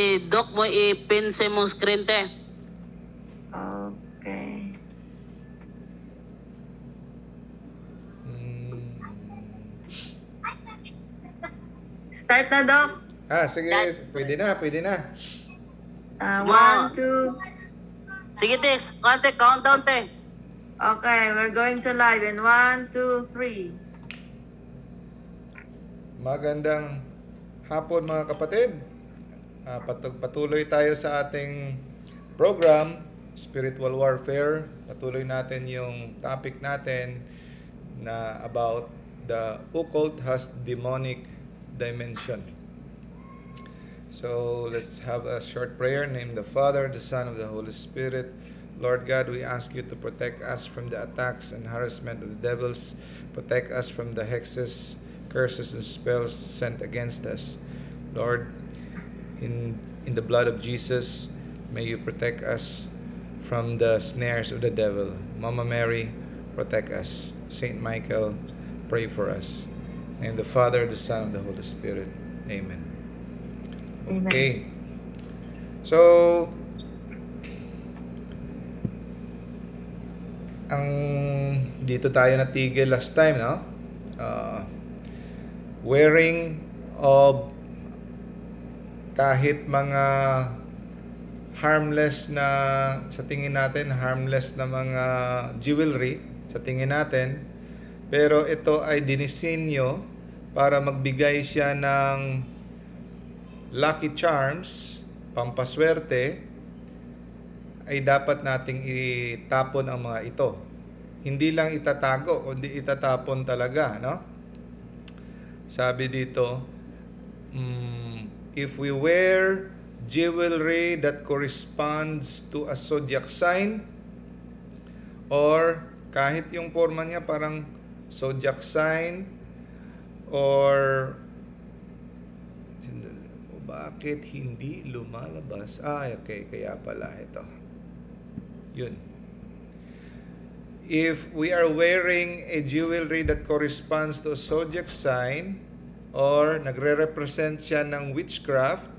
Eh, Doc mo i-pinse mo screen te. Okay. Hmm. Start na, Doc. Ah, sige. Pwede na, pwede na. Uh, one, Wow. two. Sige te, kante, countdown te. Okay, we're going to live in one, two, three. Magandang hapon mga kapatid. Uh, patug- patuloy tayo sa ating program, Spiritual Warfare. Patuloy natin yung topic natin na about the occult has demonic dimension. So let's have a short prayer. Name the Father, the Son, of the Holy Spirit. Lord God, we ask you to protect us from the attacks and harassment of the devils. Protect us from the hexes, curses, and spells sent against us. Lord, in in the blood of Jesus, may you protect us from the snares of the devil. Mama Mary, protect us. Saint Michael, pray for us. And the Father, the Son, and the Holy Spirit. Amen. Amen. Okay. So, ang dito tayo natigil last time, no? Uh, wearing of kahit mga harmless na sa tingin natin harmless na mga jewelry sa tingin natin pero ito ay dinisenyo para magbigay siya ng lucky charms pampaswerte ay dapat nating itapon ang mga ito hindi lang itatago kundi itatapon talaga no sabi dito mm, If we wear jewelry that corresponds to a zodiac sign or kahit yung forma niya parang zodiac sign or bakit hindi lumalabas? Ah, okay, kaya pala ito. Yun. If we are wearing a jewelry that corresponds to a zodiac sign, or nagre-represent siya ng witchcraft,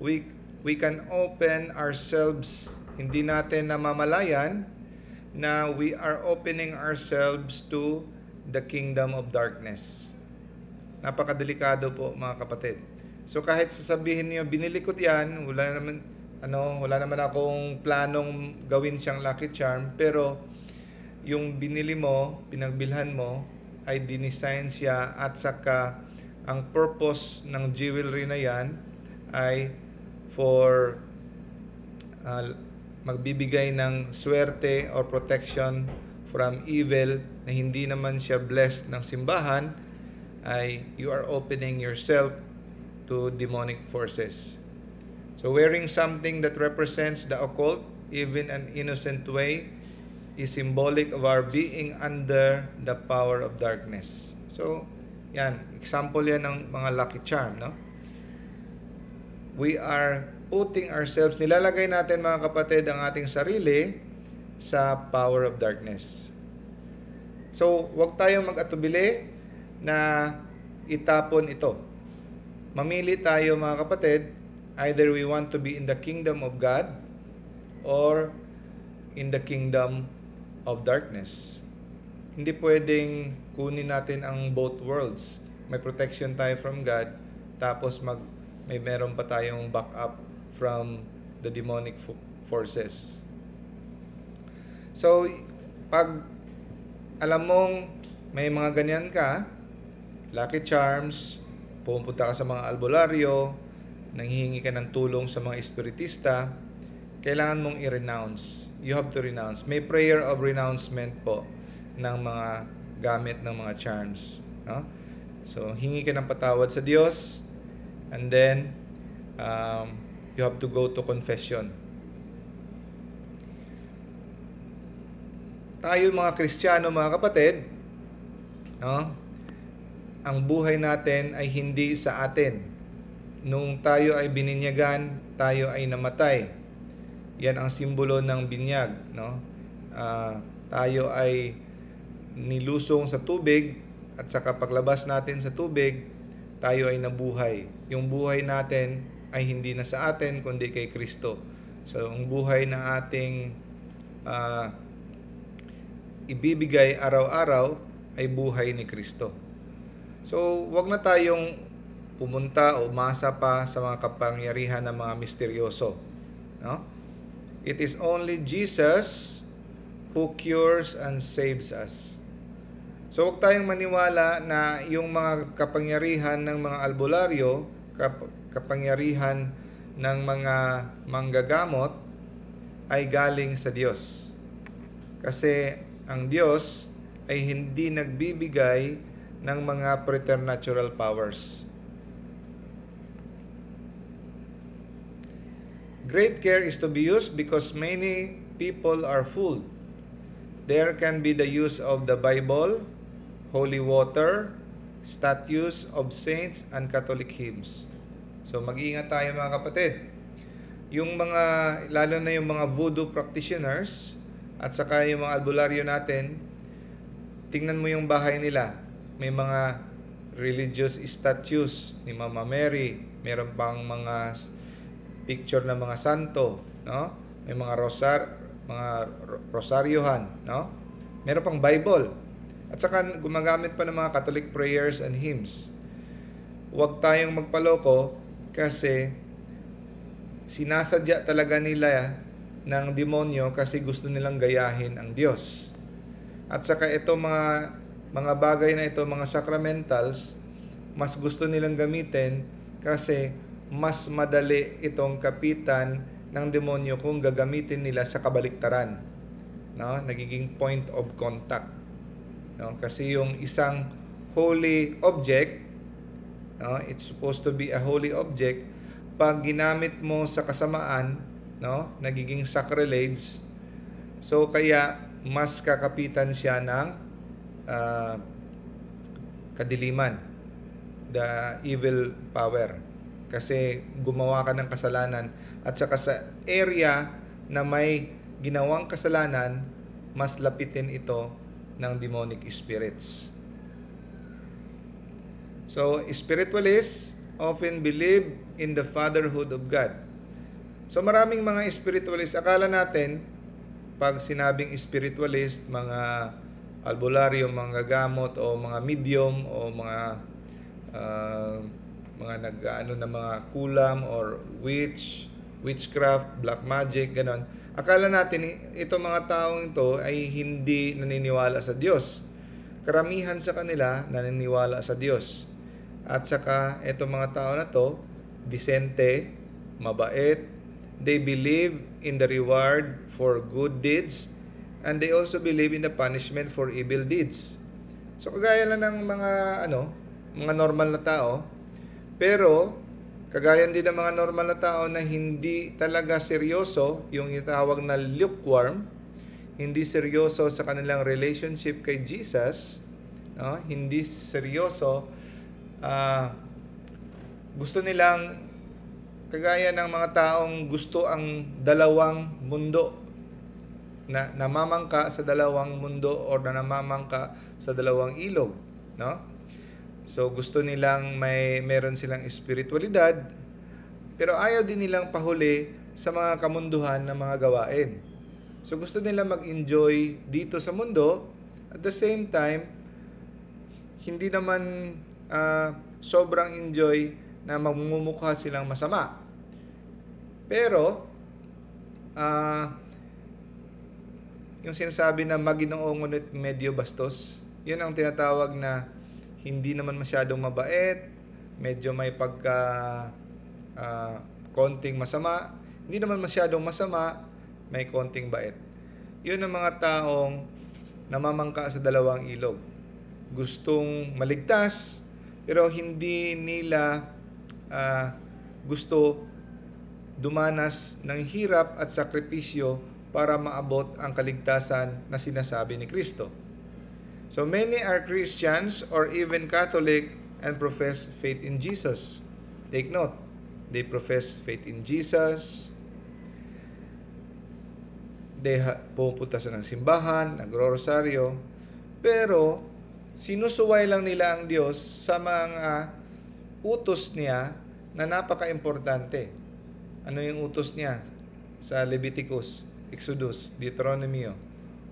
we, we can open ourselves, hindi natin namamalayan na we are opening ourselves to the kingdom of darkness. Napakadelikado po mga kapatid. So kahit sasabihin niyo binili ko 'yan, wala naman ano, wala naman akong planong gawin siyang lucky charm, pero yung binili mo, pinagbilhan mo, ay dinisign siya at saka ang purpose ng jewelry na yan ay for uh, magbibigay ng swerte or protection from evil na hindi naman siya blessed ng simbahan ay you are opening yourself to demonic forces. So wearing something that represents the occult even an innocent way is symbolic of our being under the power of darkness. So, yan, example yan ng mga lucky charm, no? We are putting ourselves, nilalagay natin mga kapatid ang ating sarili sa power of darkness. So, wag tayong mag-atubili na itapon ito. Mamili tayo mga kapatid, either we want to be in the kingdom of God or in the kingdom of darkness. Hindi pwedeng kunin natin ang both worlds. May protection tayo from God, tapos mag may meron pa tayong backup from the demonic forces. So, pag alam mong may mga ganyan ka, Lucky Charms, pumunta ka sa mga albularyo, nanghihingi ka ng tulong sa mga espiritista, kailangan mong i-renounce you have to renounce. May prayer of renouncement po ng mga gamit ng mga charms. No? So, hingi ka ng patawad sa Diyos and then um, you have to go to confession. Tayo mga Kristiyano, mga kapatid, no? ang buhay natin ay hindi sa atin. Nung tayo ay bininyagan, tayo ay namatay yan ang simbolo ng binyag, no? Uh, tayo ay nilusong sa tubig at sa kapaglabas natin sa tubig, tayo ay nabuhay. Yung buhay natin ay hindi na sa atin kundi kay Kristo. So, ang buhay na ating uh, ibibigay araw-araw ay buhay ni Kristo. So, wag na tayong pumunta o masa pa sa mga kapangyarihan ng mga misteryoso. No? It is only Jesus who cures and saves us. So huwag tayong maniwala na yung mga kapangyarihan ng mga albularyo, kap- kapangyarihan ng mga manggagamot ay galing sa Diyos. Kasi ang Diyos ay hindi nagbibigay ng mga preternatural powers. Great care is to be used because many people are fooled. There can be the use of the Bible, holy water, statues of saints, and Catholic hymns. So mag-iingat tayo mga kapatid. Yung mga, lalo na yung mga voodoo practitioners, at saka yung mga albularyo natin, tingnan mo yung bahay nila. May mga religious statues ni Mama Mary, meron pang mga picture ng mga santo, no? May mga rosar mga rosaryuhan, no? Meron pang Bible. At saka gumagamit pa ng mga Catholic prayers and hymns. Huwag tayong magpaloko kasi sinasadya talaga nila ng demonyo kasi gusto nilang gayahin ang Diyos. At saka ito mga mga bagay na ito, mga sacramentals, mas gusto nilang gamitin kasi mas madali itong kapitan ng demonyo kung gagamitin nila sa kabaliktaran. No? Nagiging point of contact. No? Kasi yung isang holy object, no? it's supposed to be a holy object, pag ginamit mo sa kasamaan, no? nagiging sacrilege. So kaya mas kakapitan siya ng uh, kadiliman, the evil power kasi gumawa ka ng kasalanan at saka sa area na may ginawang kasalanan, mas lapitin ito ng demonic spirits. So, spiritualists often believe in the fatherhood of God. So, maraming mga spiritualists, akala natin, pag sinabing spiritualist, mga albularyo, mga gamot, o mga medium, o mga uh, mga nag-ano ng mga kulam or witch, witchcraft, black magic, ganon. Akala natin ito mga taong ito ay hindi naniniwala sa Diyos. Karamihan sa kanila naniniwala sa Diyos. At saka itong mga tao na to, disente, mabait, they believe in the reward for good deeds and they also believe in the punishment for evil deeds. So kagaya lang ng mga ano, mga normal na tao, pero, kagaya din ng mga normal na tao na hindi talaga seryoso, yung itawag na lukewarm, hindi seryoso sa kanilang relationship kay Jesus, no? hindi seryoso, uh, gusto nilang, kagaya ng mga taong gusto ang dalawang mundo, na namamangka sa dalawang mundo or na namamangka sa dalawang ilog, no? So gusto nilang may meron silang spiritualidad pero ayaw din nilang pahuli sa mga kamunduhan ng mga gawain. So gusto nilang mag-enjoy dito sa mundo at the same time hindi naman uh, sobrang enjoy na magmumukha silang masama. Pero uh, yung sinasabi na maginoong ngunit medyo bastos, yun ang tinatawag na hindi naman masyadong mabait, medyo may pagka uh, konting masama, hindi naman masyadong masama, may konting bait. Yun ang mga taong namamangka sa dalawang ilog. Gustong maligtas, pero hindi nila uh, gusto dumanas ng hirap at sakripisyo para maabot ang kaligtasan na sinasabi ni Kristo. So many are Christians or even Catholic and profess faith in Jesus. Take note, they profess faith in Jesus. They pumunta sa ng simbahan, nagro-rosaryo, pero sinusuway lang nila ang Diyos sa mga utos niya na napaka-importante. Ano yung utos niya sa Leviticus, Exodus, Deuteronomy?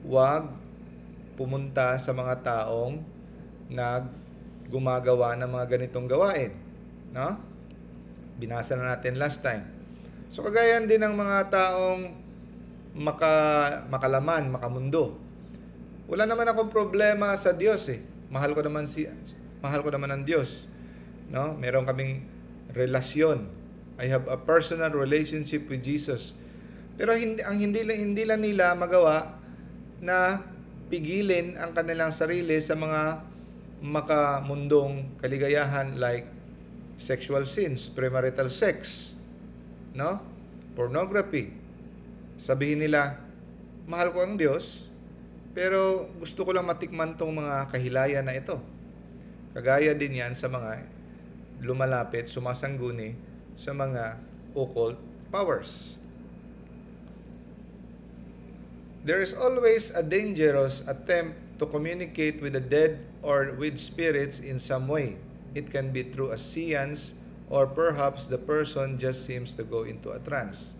Huwag pumunta sa mga taong nag gumagawa ng mga ganitong gawain. No? Binasa na natin last time. So kagayan din ng mga taong maka, makalaman, makamundo. Wala naman akong problema sa Diyos eh. Mahal ko naman si mahal ko naman ang Diyos. No? Meron kaming relasyon. I have a personal relationship with Jesus. Pero hindi ang hindi lang hindi lang nila magawa na pigilin ang kanilang sarili sa mga makamundong kaligayahan like sexual sins, premarital sex, no? pornography. Sabihin nila, mahal ko ang Diyos, pero gusto ko lang matikman tong mga kahilayan na ito. Kagaya din yan sa mga lumalapit, sumasangguni sa mga occult powers. There is always a dangerous attempt to communicate with the dead or with spirits in some way. It can be through a seance or perhaps the person just seems to go into a trance.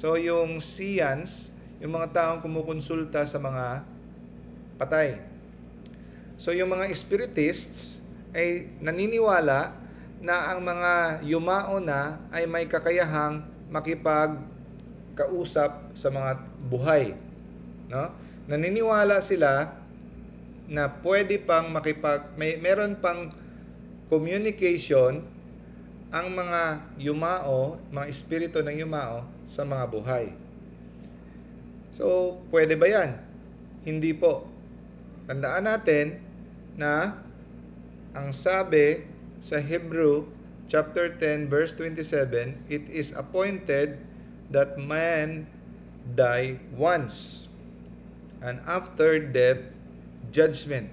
So yung seance, yung mga taong kumukonsulta sa mga patay. So yung mga spiritists ay naniniwala na ang mga yumao na ay may kakayahang makipagkausap sa mga buhay. No? Naniniwala sila na pwede pang makipag may meron pang communication ang mga yumao, mga espiritu ng yumao sa mga buhay. So, pwede ba 'yan? Hindi po. Tandaan natin na ang sabi sa Hebrew chapter 10 verse 27, it is appointed that man die once and after death, judgment.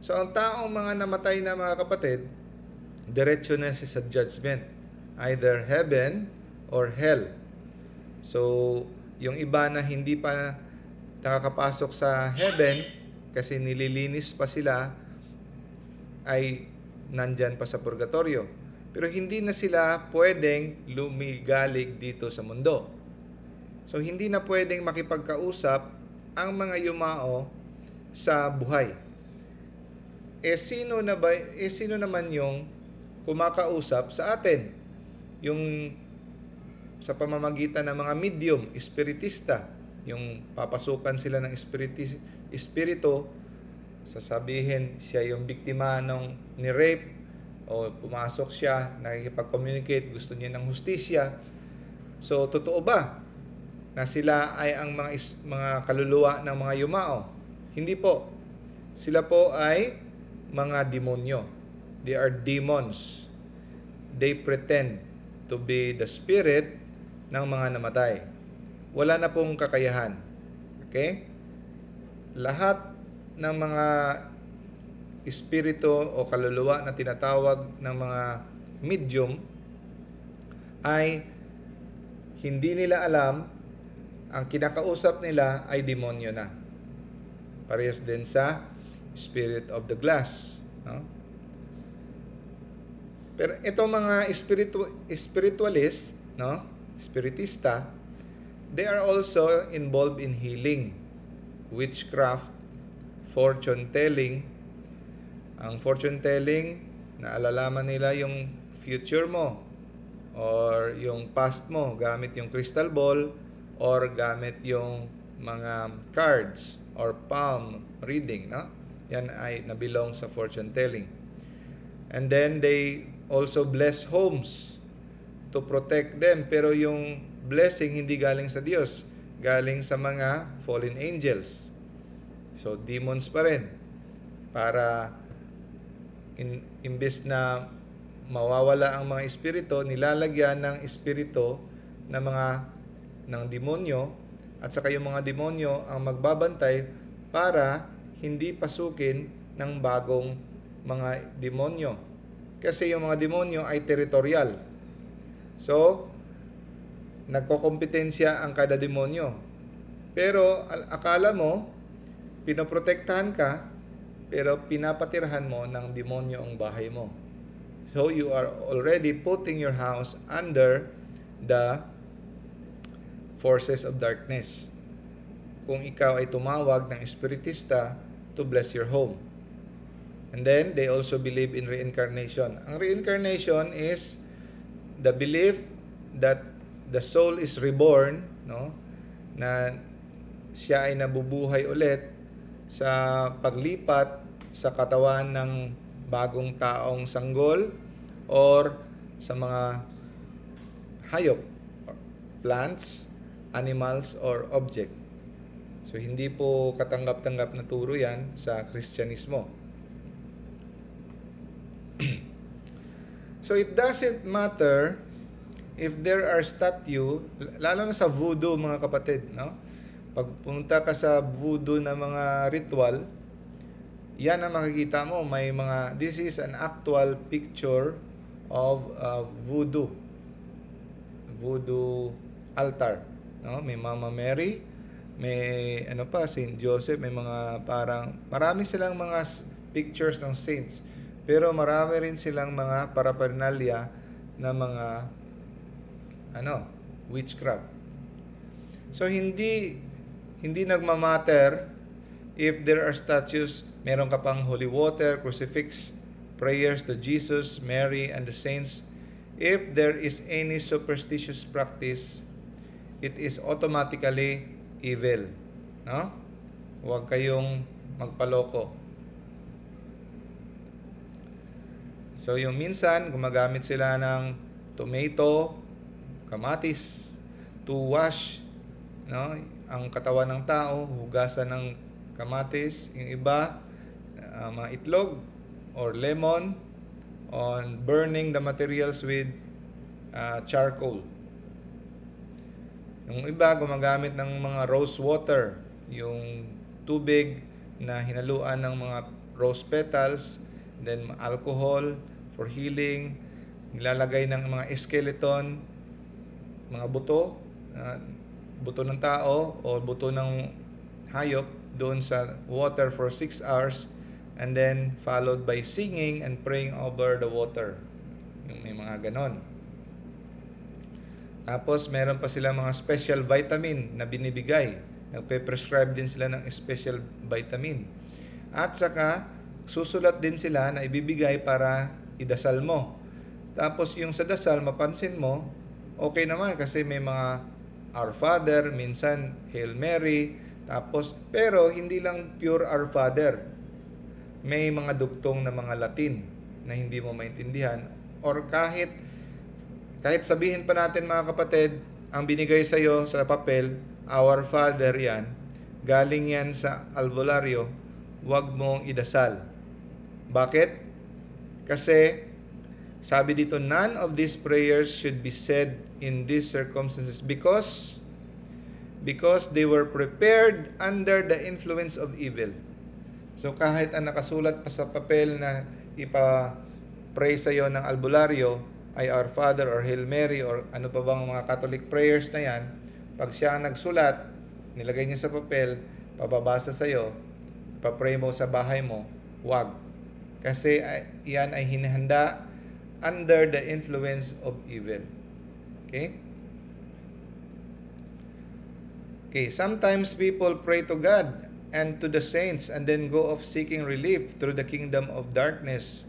So ang taong mga namatay na mga kapatid, diretso na siya sa judgment. Either heaven or hell. So, yung iba na hindi pa nakakapasok sa heaven kasi nililinis pa sila ay nandyan pa sa purgatorio. Pero hindi na sila pwedeng lumigalig dito sa mundo. So, hindi na pwedeng makipagkausap ang mga yumao sa buhay. E sino na ba e sino naman yung kumakausap sa atin? Yung sa pamamagitan ng mga medium, espiritista, yung papasukan sila ng espiritis, espirito, sasabihin siya yung biktima ng ni rape o pumasok siya, nakikipag-communicate, gusto niya ng hustisya. So, totoo ba na sila ay ang mga, is, mga kaluluwa ng mga yumao. Hindi po. Sila po ay mga demonyo. They are demons. They pretend to be the spirit ng mga namatay. Wala na pong kakayahan. Okay? Lahat ng mga espiritu o kaluluwa na tinatawag ng mga medium ay hindi nila alam ang kinakausap nila ay demonyo na. Parehas din sa spirit of the glass. No? Pero itong mga spiritu spiritualist, no? spiritista, they are also involved in healing, witchcraft, fortune telling. Ang fortune telling, naalalaman nila yung future mo or yung past mo gamit yung crystal ball or gamit yung mga cards or palm reading, no? Yan ay nabilong sa fortune telling. And then they also bless homes to protect them. Pero yung blessing hindi galing sa Diyos. Galing sa mga fallen angels. So, demons pa rin. Para in, imbes na mawawala ang mga espirito, nilalagyan ng espirito ng mga ng demonyo at saka yung mga demonyo ang magbabantay para hindi pasukin ng bagong mga demonyo. Kasi yung mga demonyo ay territorial. So, nagkokompetensya ang kada demonyo. Pero akala mo, pinoprotektahan ka, pero pinapatirhan mo ng demonyo ang bahay mo. So you are already putting your house under the forces of darkness kung ikaw ay tumawag ng espiritista to bless your home. And then, they also believe in reincarnation. Ang reincarnation is the belief that the soul is reborn, no? na siya ay nabubuhay ulit sa paglipat sa katawan ng bagong taong sanggol or sa mga hayop, plants, animals or object. So hindi po katanggap-tanggap na turo yan sa Kristiyanismo. so it doesn't matter if there are statue, lalo na sa voodoo mga kapatid, no? Pagpunta ka sa voodoo na mga ritual, yan ang makikita mo, may mga, this is an actual picture of uh, voodoo. Voodoo altar no? May Mama Mary, may ano pa Saint Joseph, may mga parang marami silang mga pictures ng saints. Pero marami rin silang mga paraphernalia na mga ano, witchcraft. So hindi hindi nagmamatter if there are statues, meron ka pang holy water, crucifix, prayers to Jesus, Mary, and the saints. If there is any superstitious practice it is automatically evil. No? Huwag kayong magpaloko. So yung minsan, gumagamit sila ng tomato, kamatis, to wash no? ang katawan ng tao, hugasan ng kamatis. Yung iba, uh, mga itlog or lemon on burning the materials with uh, charcoal. Yung iba gumagamit ng mga rose water, yung tubig na hinaluan ng mga rose petals, then alcohol for healing, nilalagay ng mga skeleton, mga buto, uh, buto ng tao o buto ng hayop doon sa water for 6 hours and then followed by singing and praying over the water. Yung may mga ganon. Tapos meron pa sila mga special vitamin na binibigay. Nagpe-prescribe din sila ng special vitamin. At saka susulat din sila na ibibigay para idasal mo. Tapos yung sa dasal, mapansin mo, okay naman kasi may mga Our Father, minsan Hail Mary, tapos pero hindi lang pure Our Father. May mga dugtong na mga Latin na hindi mo maintindihan or kahit kahit sabihin pa natin mga kapatid, ang binigay sa iyo sa papel, Our Father yan, galing yan sa albularyo, huwag mong idasal. Bakit? Kasi sabi dito, none of these prayers should be said in these circumstances because because they were prepared under the influence of evil. So kahit ang nakasulat pa sa papel na ipa-pray sa iyo ng albularyo, ay Our Father or Hail Mary or ano pa bang mga Catholic prayers na yan, pag siya ang nagsulat, nilagay niya sa papel, pababasa sa iyo, papray mo sa bahay mo, wag. Kasi yan ay hinahanda under the influence of evil. Okay? Okay, sometimes people pray to God and to the saints and then go off seeking relief through the kingdom of darkness.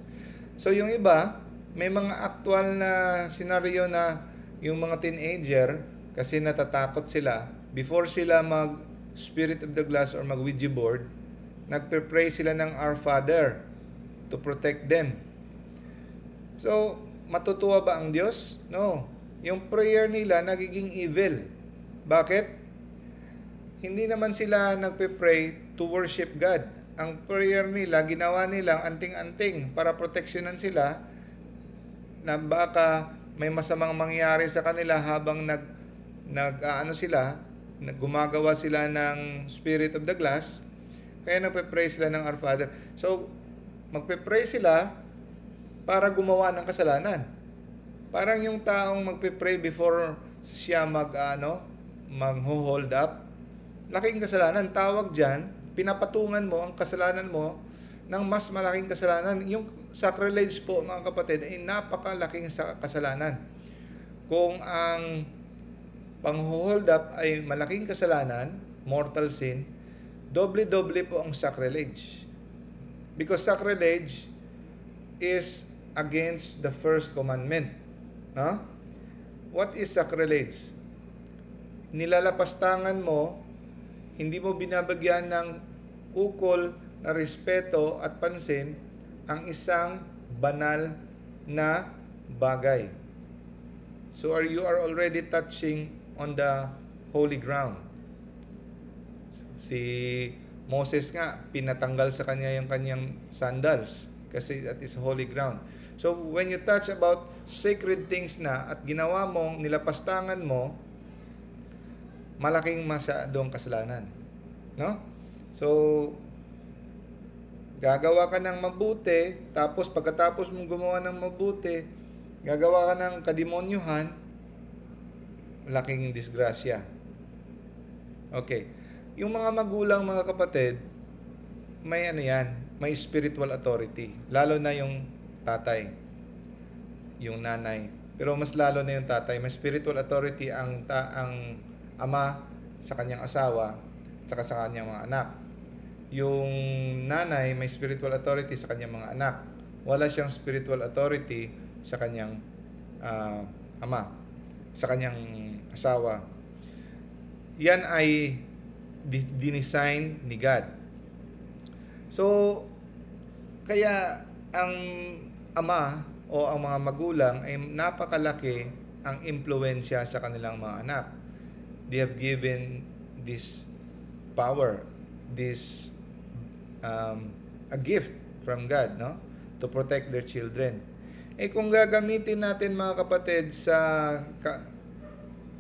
So yung iba, may mga aktual na scenario na yung mga teenager kasi natatakot sila before sila mag spirit of the glass or mag Ouija board nagpe-pray sila ng Our Father to protect them so matutuwa ba ang Diyos? no yung prayer nila nagiging evil bakit? hindi naman sila nagpe-pray to worship God ang prayer nila ginawa nilang anting-anting para proteksyonan sila na baka may masamang mangyari sa kanila habang nag nag aano ah, sila, gumagawa sila ng spirit of the glass. Kaya nagpe-pray sila ng Our Father. So, magpe-pray sila para gumawa ng kasalanan. Parang yung taong magpe-pray before siya mag ah, ano, mag-hold up. Laking kasalanan tawag diyan, pinapatungan mo ang kasalanan mo ng mas malaking kasalanan. Yung sacrilege po mga kapatid ay napakalaking kasalanan. Kung ang pang-hold up ay malaking kasalanan, mortal sin, doble-doble po ang sacrilege. Because sacrilege is against the first commandment. Huh? What is sacrilege? Nilalapastangan mo, hindi mo binabagyan ng ukol na respeto at pansin ang isang banal na bagay. So are you are already touching on the holy ground. Si Moses nga, pinatanggal sa kanya yung kanyang sandals kasi that is holy ground. So when you touch about sacred things na at ginawa mong nilapastangan mo, malaking masa masyadong kasalanan. No? So Gagawa ka ng mabuti, tapos pagkatapos mong gumawa ng mabuti, gagawa ka ng kademonyuhan, laking disgrasya. Okay. Yung mga magulang, mga kapatid, may ano yan, may spiritual authority. Lalo na yung tatay, yung nanay. Pero mas lalo na yung tatay. May spiritual authority ang, ta, ang ama sa kanyang asawa, saka sa kanyang mga anak yung nanay may spiritual authority sa kanyang mga anak. Wala siyang spiritual authority sa kanyang uh, ama, sa kanyang asawa. Yan ay dinesign ni God. So, kaya ang ama o ang mga magulang ay napakalaki ang impluensya sa kanilang mga anak. They have given this power, this um, a gift from God, no? To protect their children. Eh kung gagamitin natin mga kapatid sa ka,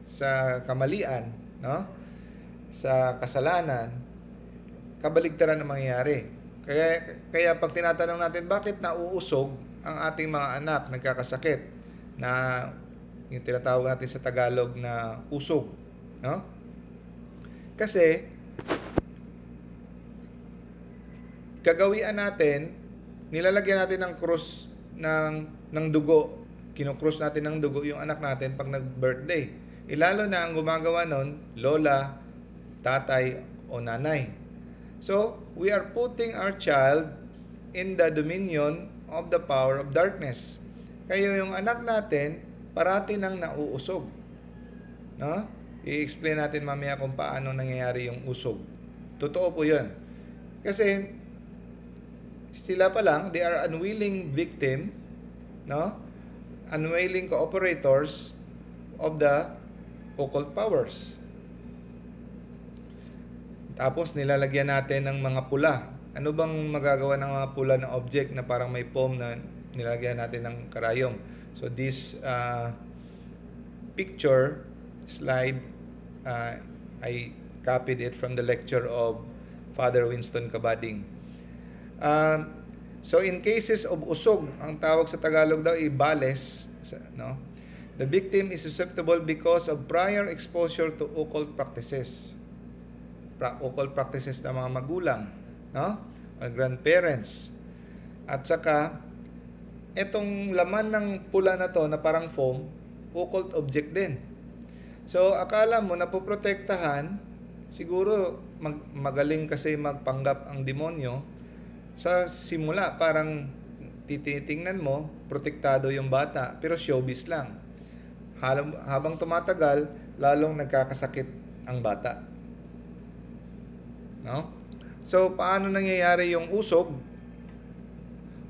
sa kamalian, no? Sa kasalanan, kabaligtaran ang mangyayari. Kaya kaya pag tinatanong natin bakit nauusog ang ating mga anak nagkakasakit na yung tinatawag natin sa Tagalog na usog, no? Kasi gagawian natin, nilalagyan natin ng cross ng, ng dugo. Kinocross natin ng dugo yung anak natin pag nag-birthday. Ilalo eh, na ang gumagawa nun, lola, tatay, o nanay. So, we are putting our child in the dominion of the power of darkness. Kayo yung anak natin, parati nang nauusog. No? I-explain natin mamaya kung paano nangyayari yung usog. Totoo po yun. Kasi sila pa lang, they are unwilling victim, no? Unwilling cooperators of the occult powers. Tapos nilalagyan natin ng mga pula. Ano bang magagawa ng mga pula na object na parang may foam na nilalagyan natin ng karayom? So this uh, picture slide, uh, I copied it from the lecture of Father Winston Kabading. Um, so in cases of usog, ang tawag sa Tagalog daw ay bales, no? The victim is susceptible because of prior exposure to occult practices. Pra occult practices ng mga magulang, no? Or grandparents. At saka etong laman ng pula na to na parang foam, occult object din. So akala mo napoprotektahan, siguro mag magaling kasi magpanggap ang demonyo, sa simula parang tititingnan mo, protektado yung bata, pero showbiz lang. Habang tumatagal, lalong nagkakasakit ang bata. No? So, paano nangyayari yung usog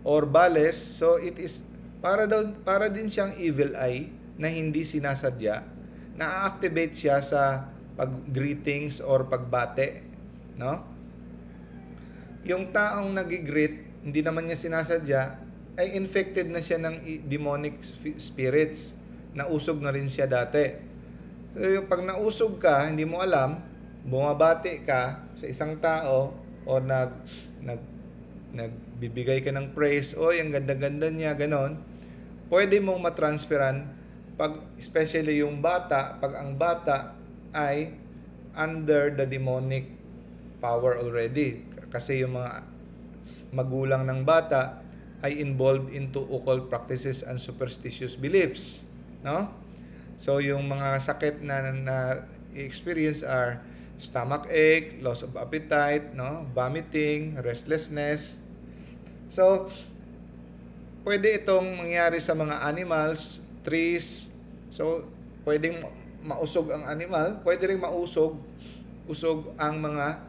or bales? So, it is para daw para din siyang evil eye na hindi sinasadya, na-activate siya sa pag-greetings or pagbate, no? yung taong nagigrit, hindi naman niya sinasadya, ay infected na siya ng demonic spirits. Nausog na rin siya dati. So, yung pag nausog ka, hindi mo alam, bumabati ka sa isang tao o nag, nag, nagbibigay ka ng praise, o ang ganda-ganda niya, ganon, pwede mong matransferan pag especially yung bata, pag ang bata ay under the demonic power already kasi yung mga magulang ng bata ay involved into occult practices and superstitious beliefs. No? So, yung mga sakit na, na experience are stomach ache, loss of appetite, no? vomiting, restlessness. So, pwede itong mangyari sa mga animals, trees. So, pwedeng mausog ang animal, pwede rin mausog usog ang mga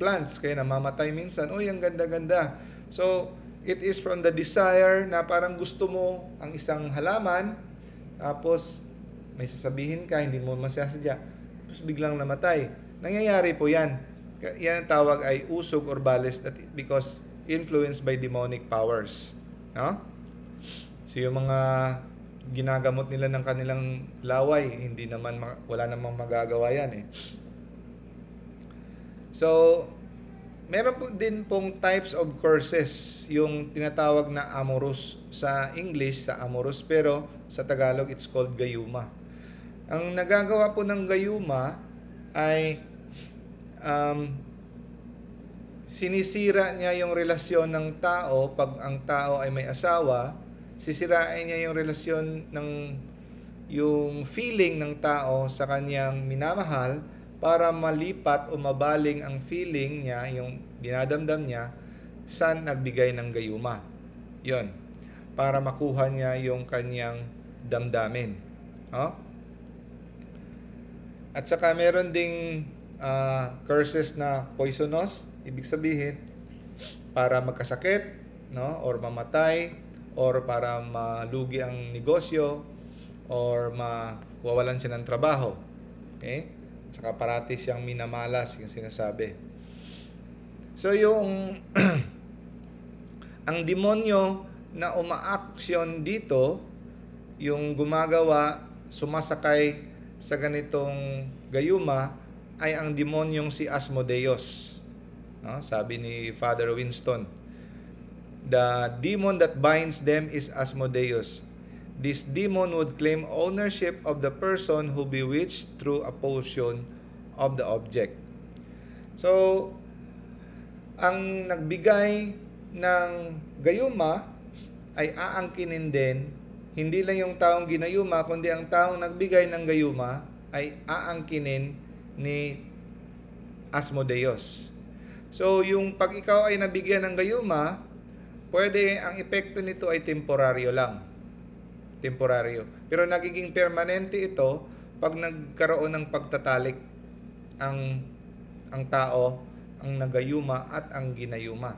plants kaya namamatay minsan. Uy, ang ganda-ganda. So, it is from the desire na parang gusto mo ang isang halaman tapos may sasabihin ka, hindi mo masasadya, tapos biglang namatay. Nangyayari po yan. Yan ang tawag ay usog or ballast that because influenced by demonic powers. No? So yung mga ginagamot nila ng kanilang laway, hindi naman, wala namang magagawa yan eh. So, meron po din pong types of courses yung tinatawag na amorous sa English sa amorous pero sa Tagalog it's called gayuma. Ang nagagawa po ng gayuma ay um, sinisira niya yung relasyon ng tao pag ang tao ay may asawa, sisirain niya yung relasyon ng yung feeling ng tao sa kanyang minamahal para malipat o mabaling ang feeling niya, yung dinadamdam niya, sa nagbigay ng gayuma. Yon. Para makuha niya yung kanyang damdamin. Oh? At saka meron ding uh, curses na poisonous, ibig sabihin, para magkasakit, no? or mamatay, or para malugi ang negosyo, or mawawalan siya ng trabaho. Okay? Saka parati siyang minamalas yung sinasabi. So yung ang demonyo na umaaksyon dito, yung gumagawa, sumasakay sa ganitong gayuma ay ang demonyong si Asmodeus. No? Sabi ni Father Winston, The demon that binds them is Asmodeus. This demon would claim ownership of the person who bewitched through a potion of the object. So, ang nagbigay ng gayuma ay aangkinin din hindi lang yung taong ginayuma kundi ang taong nagbigay ng gayuma ay aangkinin ni Asmodeus. So, yung pag ikaw ay nabigyan ng gayuma, pwede ang epekto nito ay temporaryo lang temporaryo. Pero nagiging permanente ito pag nagkaroon ng pagtatalik ang ang tao, ang nagayuma at ang ginayuma.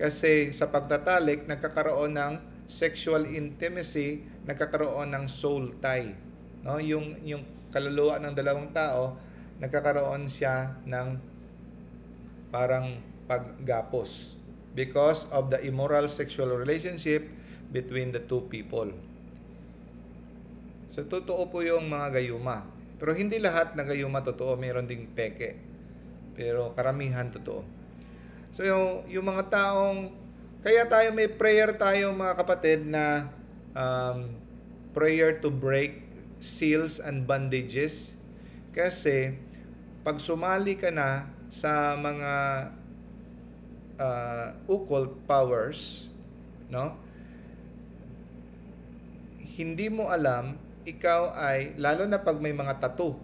Kasi sa pagtatalik nagkakaroon ng sexual intimacy, nagkakaroon ng soul tie. No, yung yung kaluluwa ng dalawang tao, nagkakaroon siya ng parang paggapos because of the immoral sexual relationship between the two people. So totoo po yung mga gayuma. Pero hindi lahat na gayuma totoo, meron ding peke. Pero karamihan totoo. So yung, yung mga taong kaya tayo may prayer tayo mga kapatid na um, prayer to break seals and bandages kasi pag sumali ka na sa mga uh, occult powers no hindi mo alam ikaw ay lalo na pag may mga tattoo,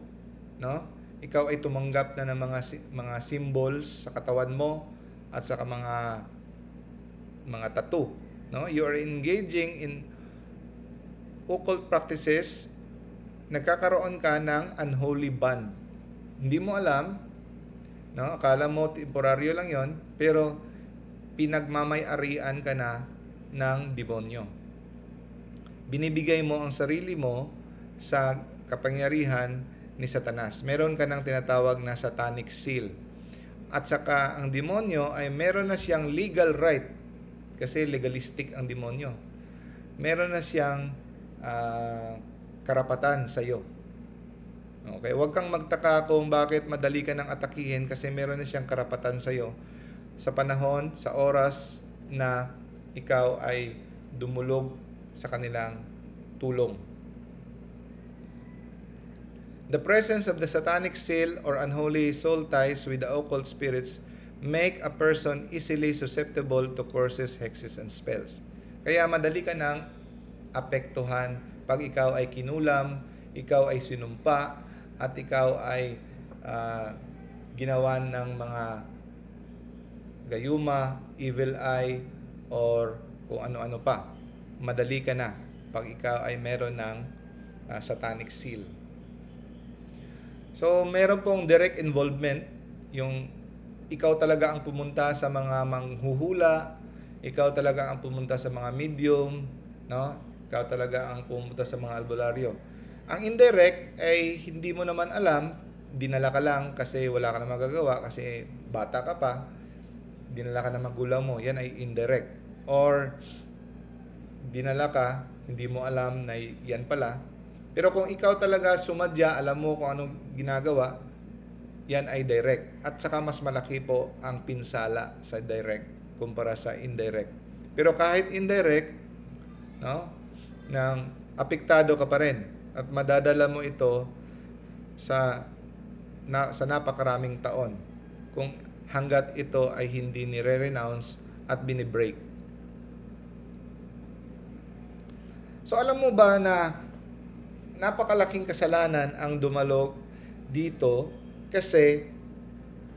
no? Ikaw ay tumanggap na ng mga mga symbols sa katawan mo at sa mga mga tattoo, no? You are engaging in occult practices, nagkakaroon ka ng unholy bond. Hindi mo alam, no? Akala mo temporaryo lang 'yon, pero pinagmamay-arian ka na ng demonyo binibigay mo ang sarili mo sa kapangyarihan ni Satanas. Meron ka ng tinatawag na satanic seal. At saka ang demonyo ay meron na siyang legal right kasi legalistic ang demonyo. Meron na siyang uh, karapatan sa iyo. Okay, huwag kang magtaka kung bakit madali ka nang atakihin kasi meron na siyang karapatan sa iyo sa panahon, sa oras na ikaw ay dumulog sa kanilang tulong. The presence of the satanic seal or unholy soul ties with the occult spirits make a person easily susceptible to curses, hexes, and spells. Kaya madali ka nang apektuhan pag ikaw ay kinulam, ikaw ay sinumpa, at ikaw ay uh, ginawa ng mga gayuma, evil eye, or kung ano-ano pa madali ka na pag ikaw ay meron ng uh, satanic seal. So, meron pong direct involvement, yung ikaw talaga ang pumunta sa mga manghuhula, ikaw talaga ang pumunta sa mga medium, no? ikaw talaga ang pumunta sa mga albularyo. Ang indirect ay hindi mo naman alam, dinala ka lang kasi wala ka na magagawa, kasi bata ka pa, dinala ka ng magulang mo, yan ay indirect. Or dinala ka, hindi mo alam na yan pala. Pero kung ikaw talaga sumadya, alam mo kung anong ginagawa, yan ay direct. At saka mas malaki po ang pinsala sa direct kumpara sa indirect. Pero kahit indirect, no, nang apektado ka pa rin at madadala mo ito sa na, sa napakaraming taon kung hanggat ito ay hindi ni renounce at binibreak. So alam mo ba na napakalaking kasalanan ang dumalog dito kasi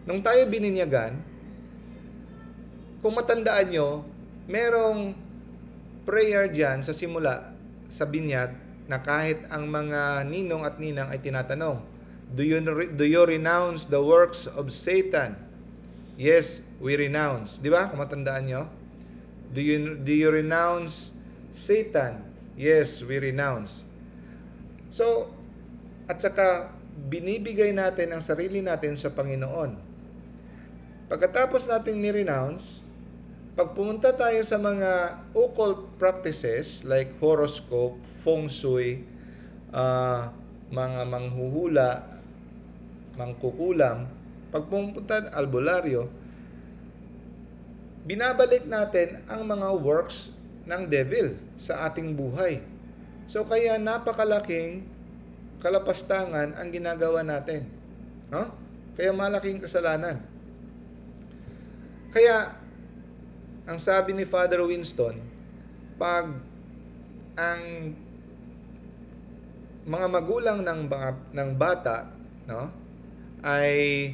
nung tayo bininyagan, kung matandaan nyo, merong prayer dyan sa simula sa binyag na kahit ang mga ninong at ninang ay tinatanong, Do you, do you renounce the works of Satan? Yes, we renounce. Di ba? Kung matandaan nyo. Do you, do you renounce Satan? Yes, we renounce. So, at saka binibigay natin ang sarili natin sa Panginoon. Pagkatapos nating ni-renounce, pagpunta tayo sa mga occult practices like horoscope, feng shui, uh, mga manghuhula, mangkukulam, pagpunta pumunta albularyo, binabalik natin ang mga works ng devil sa ating buhay. So kaya napakalaking kalapastangan ang ginagawa natin. No? Kaya malaking kasalanan. Kaya ang sabi ni Father Winston, pag ang mga magulang ng ng bata no ay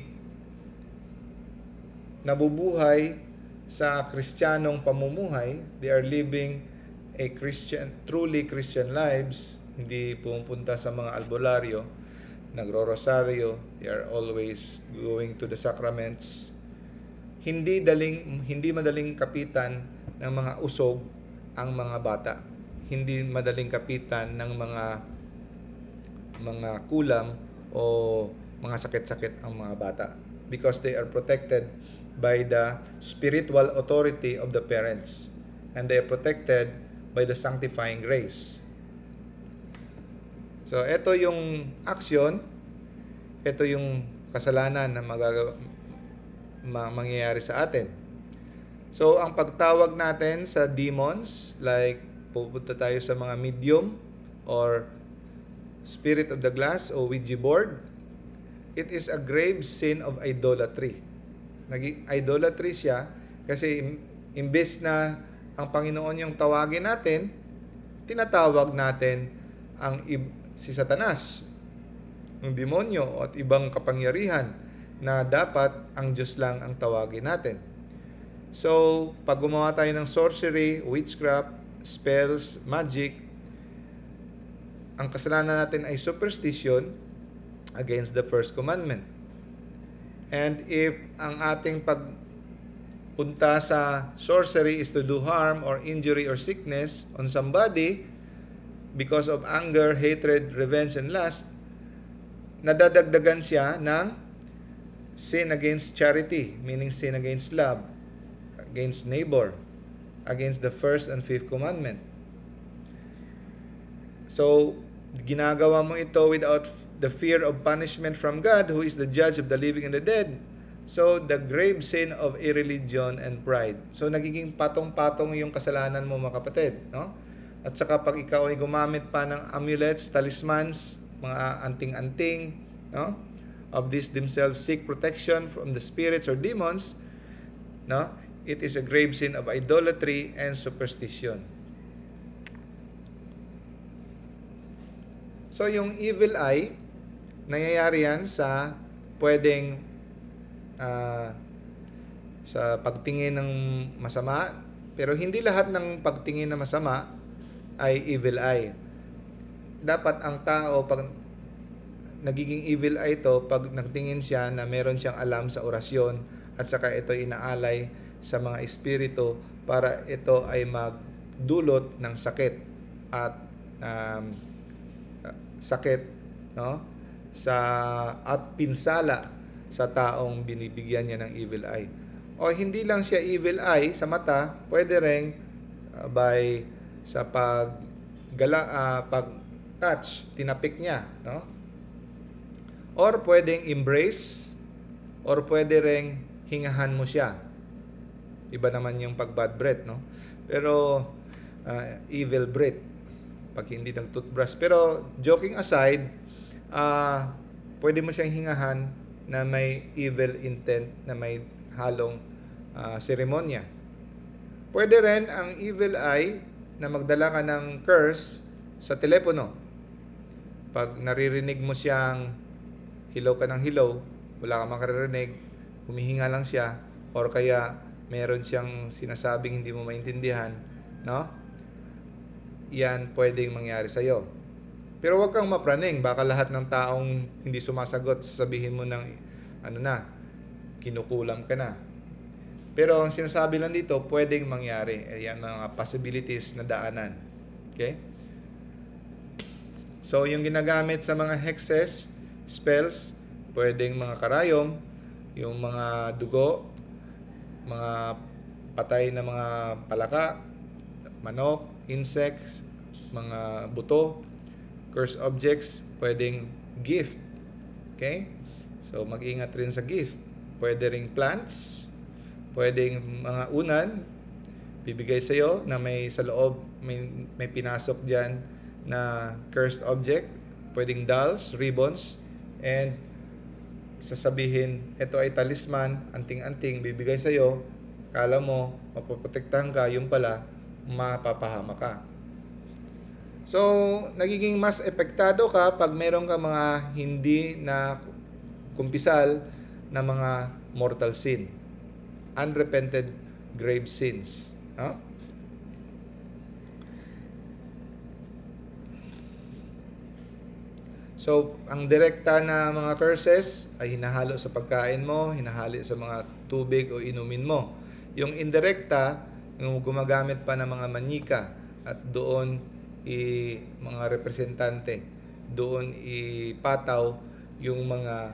nabubuhay sa kristyanong pamumuhay, they are living a Christian, truly Christian lives, hindi pumupunta sa mga albularyo, nagro-rosaryo, they are always going to the sacraments. Hindi daling hindi madaling kapitan ng mga usog ang mga bata. Hindi madaling kapitan ng mga mga kulam o mga sakit-sakit ang mga bata because they are protected by the spiritual authority of the parents, and they are protected by the sanctifying grace. So, ito yung action, ito yung kasalanan na magaga- ma- mangyayari sa atin. So, ang pagtawag natin sa demons, like pupunta tayo sa mga medium or spirit of the glass o Ouija board, it is a grave sin of idolatry nag idolatry siya kasi imbes na ang Panginoon yung tawagin natin, tinatawag natin ang si Satanas, ang demonyo at ibang kapangyarihan na dapat ang Diyos lang ang tawagin natin. So, pag gumawa tayo ng sorcery, witchcraft, spells, magic, ang kasalanan natin ay superstition against the first commandment. And if ang ating pagpunta sa sorcery is to do harm or injury or sickness on somebody because of anger, hatred, revenge, and lust, nadadagdagan siya ng sin against charity, meaning sin against love, against neighbor, against the first and fifth commandment. So, ginagawa mo ito without the fear of punishment from God, who is the judge of the living and the dead. So, the grave sin of irreligion and pride. So, nagiging patong-patong yung kasalanan mo, mga kapatid. No? At saka, pag ikaw ay gumamit pa ng amulets, talismans, mga anting-anting, no? of these themselves seek protection from the spirits or demons, no? it is a grave sin of idolatry and superstition. So, yung evil eye, nangyayari yan sa pwedeng uh, sa pagtingin ng masama pero hindi lahat ng pagtingin na masama ay evil eye. Dapat ang tao pag nagiging evil eye to pag nagtingin siya na meron siyang alam sa orasyon at saka ito inaalay sa mga espiritu para ito ay magdulot ng sakit at um, sakit no sa at pinsala sa taong binibigyan niya ng evil eye. O hindi lang siya evil eye sa mata, pwede ring uh, by sa pag gala, uh, pag touch, tinapik niya, no? Or pwedeng embrace or pwede ring hingahan mo siya. Iba naman yung pag bad breath, no? Pero uh, evil breath pag hindi nag-toothbrush. Pero joking aside, uh, pwede mo siyang hingahan na may evil intent, na may halong uh, seremonya. Pwede rin ang evil eye na magdala ka ng curse sa telepono. Pag naririnig mo siyang hello ka ng hello, wala ka makaririnig, humihinga lang siya, or kaya meron siyang sinasabing hindi mo maintindihan, no? Yan pwedeng mangyari sa'yo. Pero wag kang mapraning, baka lahat ng taong hindi sumasagot, sasabihin mo ng ano na, kinukulam ka na. Pero ang sinasabi lang dito, pwedeng mangyari. Ayan eh, mga possibilities na daanan. Okay? So, yung ginagamit sa mga hexes, spells, pwedeng mga karayom, yung mga dugo, mga patay na mga palaka, manok, insects, mga buto, course objects, pwedeng gift. Okay? So, mag-ingat rin sa gift. pwedeng plants, pwedeng mga unan, bibigay sa iyo na may sa loob, may, may pinasok diyan na cursed object, pwedeng dolls, ribbons, and sasabihin, ito ay talisman, anting-anting, bibigay sa iyo, kala mo, mapoprotektahan ka, yung pala, mapapahama ka. So, nagiging mas epektado ka pag meron ka mga hindi na kumpisal na mga mortal sin. Unrepented grave sins. No? So, ang direkta na mga curses ay hinahalo sa pagkain mo, hinahalo sa mga tubig o inumin mo. Yung indirekta, yung gumagamit pa ng mga manika at doon i mga representante doon ipataw yung mga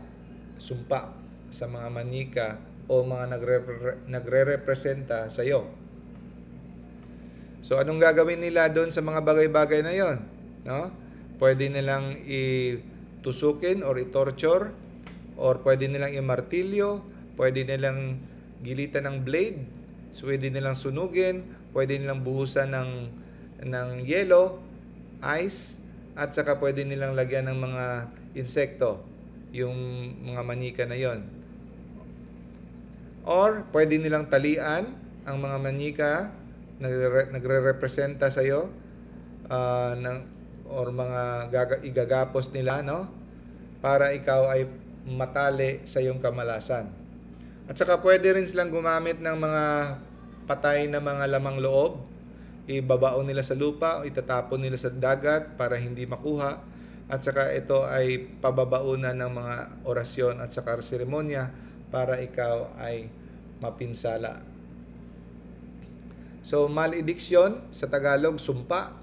sumpa sa mga manika o mga nagre-representa sa iyo. So anong gagawin nila doon sa mga bagay-bagay na 'yon, no? Pwede nilang itusukin or i-torture or pwede nilang imartilyo, pwede nilang gilitan ng blade, pwede nilang sunugin, pwede nilang buhusan ng ng yellow, ice, at saka pwede nilang lagyan ng mga insekto, yung mga manika na yon. Or pwede nilang talian ang mga manika na nagre-representa sa iyo uh, ah, ng or mga gaga, igagapos nila no para ikaw ay matali sa iyong kamalasan. At saka pwede rin silang gumamit ng mga patay na mga lamang loob ibabaon nila sa lupa, o itatapon nila sa dagat para hindi makuha. At saka ito ay pababauna ng mga orasyon at saka seremonya para ikaw ay mapinsala. So, malediksyon sa Tagalog, sumpa.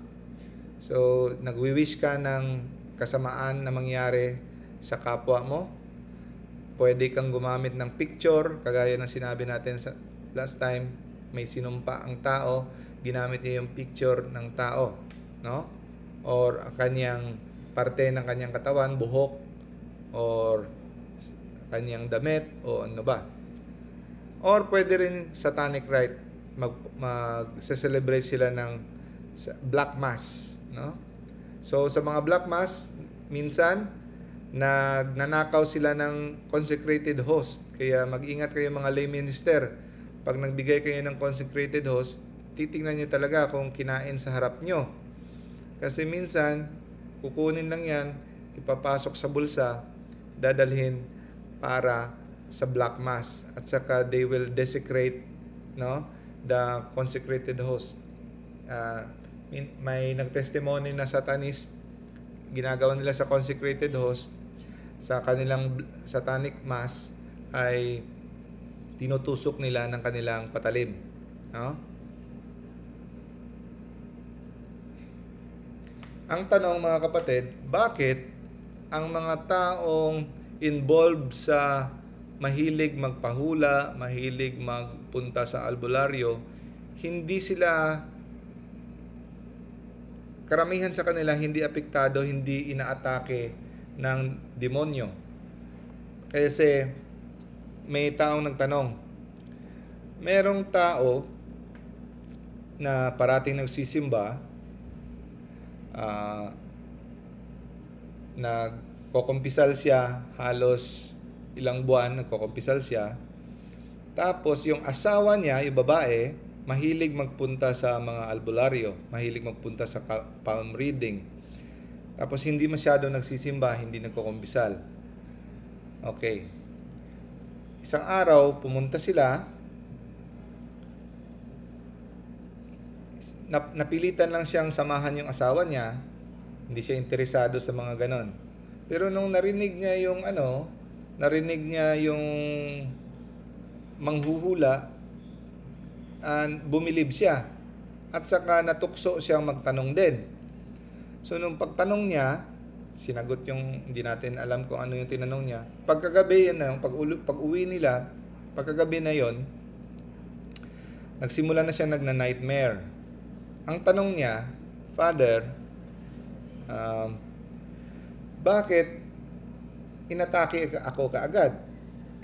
So, nagwiwish ka ng kasamaan na mangyari sa kapwa mo. Pwede kang gumamit ng picture, kagaya ng sinabi natin sa last time, may sinumpa ang tao ginamit niya yung picture ng tao, no? Or ang kanyang parte ng kanyang katawan, buhok, or kanyang damit, o ano ba. Or pwede rin satanic rite, mag, mag-celebrate sila ng black mass, no? So sa mga black mass, minsan, nagnanakaw sila ng consecrated host. Kaya mag-ingat kayo mga lay minister. Pag nagbigay kayo ng consecrated host, titingnan nyo talaga kung kinain sa harap nyo. Kasi minsan, kukunin lang yan, ipapasok sa bulsa, dadalhin para sa black mass. At saka they will desecrate no, the consecrated host. Uh, may nagtestimony na satanist, ginagawa nila sa consecrated host, sa kanilang satanic mass ay tinutusok nila ng kanilang patalim. No? Ang tanong mga kapatid, bakit ang mga taong involved sa mahilig magpahula, mahilig magpunta sa albularyo, hindi sila karamihan sa kanila hindi apektado, hindi inaatake ng demonyo. Kasi may taong nagtanong, merong tao na parating nagsisimba, uh, ah, nagkokompisal siya halos ilang buwan nagkokompisal siya. Tapos yung asawa niya, yung babae, mahilig magpunta sa mga albularyo, mahilig magpunta sa palm reading. Tapos hindi masyado nagsisimba, hindi nagkokombisal. Okay. Isang araw, pumunta sila nap- napilitan lang siyang samahan yung asawa niya, hindi siya interesado sa mga ganon. Pero nung narinig niya yung ano, narinig niya yung manghuhula, uh, bumilib siya. At saka natukso siyang magtanong din. So nung pagtanong niya, sinagot yung hindi natin alam kung ano yung tinanong niya. Pagkagabi yun na, yung pag-uwi nila, pagkagabi na yon, nagsimula na siya nagna-nightmare ang tanong niya, Father, um, bakit inatake ako kaagad?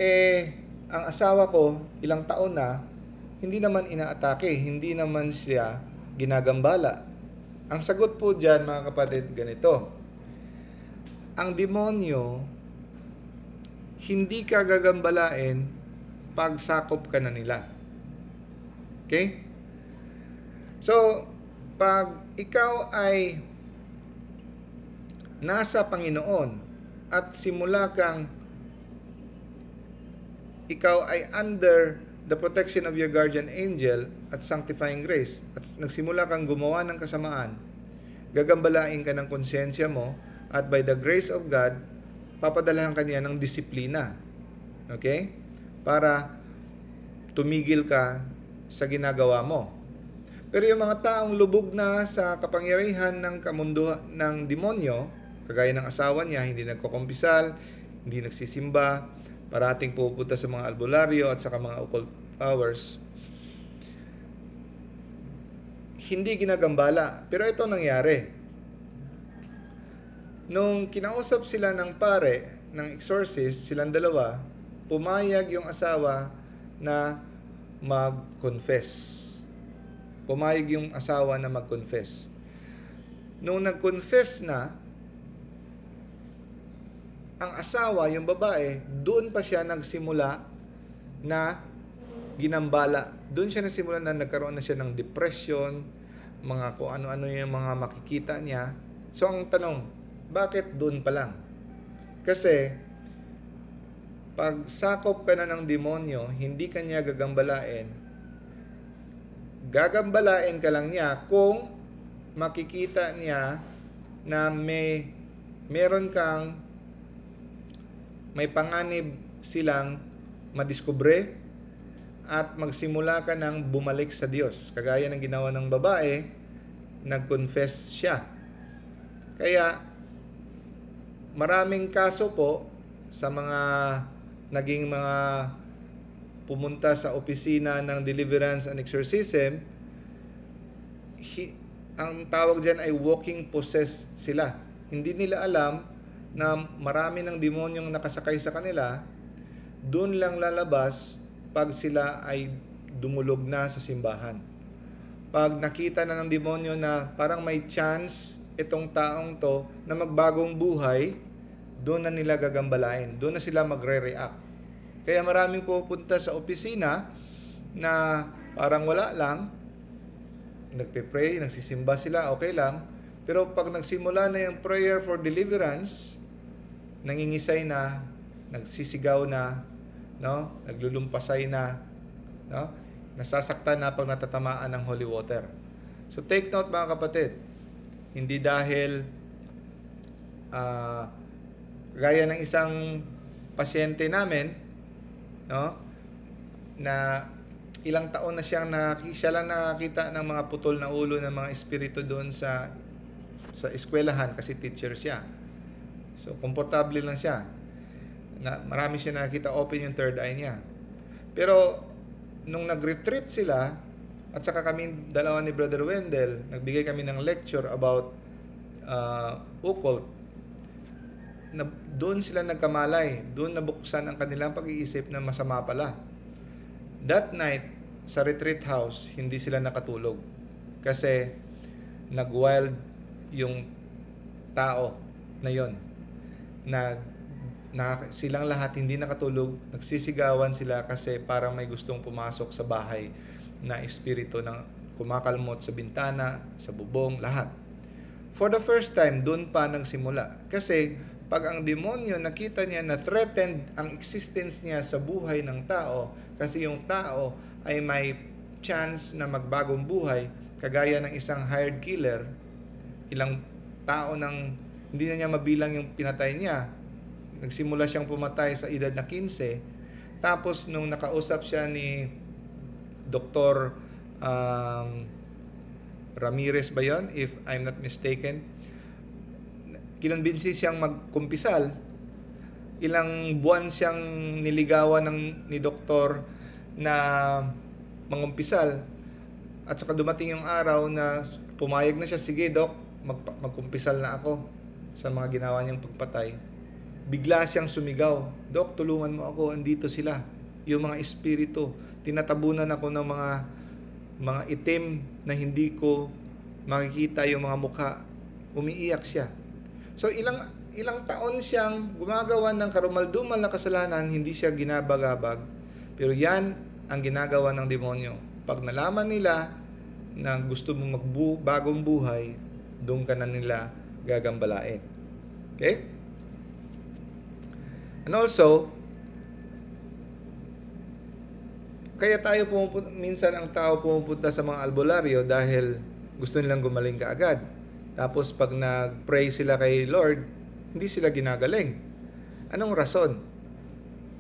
Eh, ang asawa ko, ilang taon na, hindi naman inaatake, hindi naman siya ginagambala. Ang sagot po dyan, mga kapatid, ganito. Ang demonyo, hindi ka gagambalain pag sakop ka na nila. Okay? So, pag ikaw ay nasa Panginoon at simula kang ikaw ay under the protection of your guardian angel at sanctifying grace at nagsimula kang gumawa ng kasamaan, gagambalain ka ng konsensya mo at by the grace of God, papadalahan ka niya ng disiplina. Okay? Para tumigil ka sa ginagawa mo. Pero yung mga taong lubog na sa kapangyarihan ng kamunduhan ng demonyo, kagaya ng asawa niya, hindi nagkokompisal, hindi nagsisimba, parating pupunta sa mga albularyo at sa mga occult powers, hindi ginagambala. Pero ito nangyari. Nung kinausap sila ng pare, ng exorcist, silang dalawa, pumayag yung asawa na mag-confess Pumayag yung asawa na mag-confess. Nung nag-confess na, ang asawa, yung babae, doon pa siya nagsimula na ginambala. Doon siya nagsimula na nagkaroon na siya ng depression, mga kung ano-ano yung mga makikita niya. So ang tanong, bakit doon pa lang? Kasi pag sakop ka na ng demonyo, hindi ka niya gagambalain, gagambalain ka lang niya kung makikita niya na may meron kang may panganib silang madiskubre at magsimula ka ng bumalik sa Diyos. Kagaya ng ginawa ng babae, nag-confess siya. Kaya, maraming kaso po sa mga naging mga pumunta sa opisina ng deliverance and exorcism, he, ang tawag dyan ay walking possessed sila. Hindi nila alam na marami ng demonyong nakasakay sa kanila, doon lang lalabas pag sila ay dumulog na sa simbahan. Pag nakita na ng demonyo na parang may chance itong taong to na magbagong buhay, doon na nila gagambalain. Doon na sila magre-react. Kaya maraming pupunta sa opisina na parang wala lang, nagpe-pray, nagsisimba sila, okay lang. Pero pag nagsimula na yung prayer for deliverance, nangingisay na, nagsisigaw na, no? naglulumpasay na, no? nasasaktan na pag natatamaan ng holy water. So take note mga kapatid, hindi dahil uh, gaya ng isang pasyente namin, no? Na ilang taon na siyang nakakita, siya lang nakakita ng mga putol na ulo ng mga espiritu doon sa sa eskwelahan kasi teacher siya. So, komportable lang siya. Na, marami siya nakita, open yung third eye niya. Pero, nung nag-retreat sila, at saka kami dalawa ni Brother Wendell, nagbigay kami ng lecture about uh, occult na doon sila nagkamalay, doon nabuksan ang kanilang pag-iisip na masama pala. That night, sa retreat house, hindi sila nakatulog kasi nagwild yung tao na yon na, na silang lahat hindi nakatulog, nagsisigawan sila kasi parang may gustong pumasok sa bahay na espiritu ng kumakalmot sa bintana, sa bubong, lahat. For the first time, doon pa nagsimula. Kasi pag ang demonyo nakita niya na threatened ang existence niya sa buhay ng tao kasi yung tao ay may chance na magbagong buhay kagaya ng isang hired killer ilang tao nang hindi na niya mabilang yung pinatay niya nagsimula siyang pumatay sa edad na 15 tapos nung nakausap siya ni Dr. Um, Ramirez ba yun? If I'm not mistaken kinumbinsi siyang magkumpisal. Ilang buwan siyang niligawan ng ni doktor na mangumpisal. At saka dumating yung araw na pumayag na siya, sige dok, mag, magkumpisal na ako sa mga ginawa niyang pagpatay. Bigla siyang sumigaw, Dok, tulungan mo ako, andito sila. Yung mga espiritu, tinatabunan ako ng mga mga itim na hindi ko makikita yung mga mukha. Umiiyak siya. So ilang ilang taon siyang gumagawa ng karumaldumal na kasalanan, hindi siya ginabagabag. Pero yan ang ginagawa ng demonyo. Pag nalaman nila na gusto mong magbu bagong buhay, doon ka na nila gagambalain. Okay? And also, kaya tayo pumupunta, minsan ang tao pumupunta sa mga albularyo dahil gusto nilang gumaling kaagad. Tapos pag nagpray sila kay Lord, hindi sila ginagaling. Anong rason?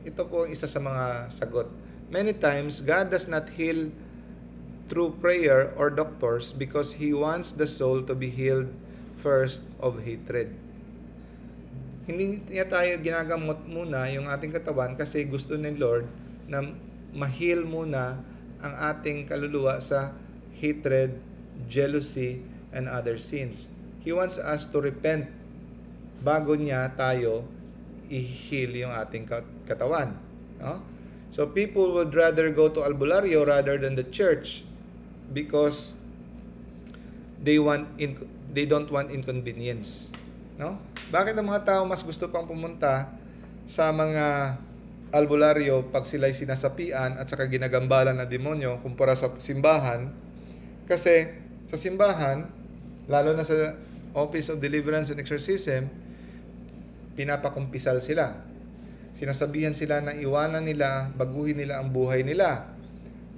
Ito po ang isa sa mga sagot. Many times, God does not heal through prayer or doctors because He wants the soul to be healed first of hatred. Hindi niya tayo ginagamot muna yung ating katawan kasi gusto ni Lord na mahil muna ang ating kaluluwa sa hatred, jealousy, and other sins. He wants us to repent bago niya tayo i-heal yung ating katawan. No? So people would rather go to albularyo rather than the church because they want in, they don't want inconvenience. No? Bakit ang mga tao mas gusto pang pumunta sa mga albularyo pag sila'y sinasapian at saka ginagambalan ng demonyo kumpara sa simbahan? Kasi sa simbahan, lalo na sa Office of Deliverance and Exorcism, pinapakumpisal sila. Sinasabihan sila na iwanan nila, baguhin nila ang buhay nila.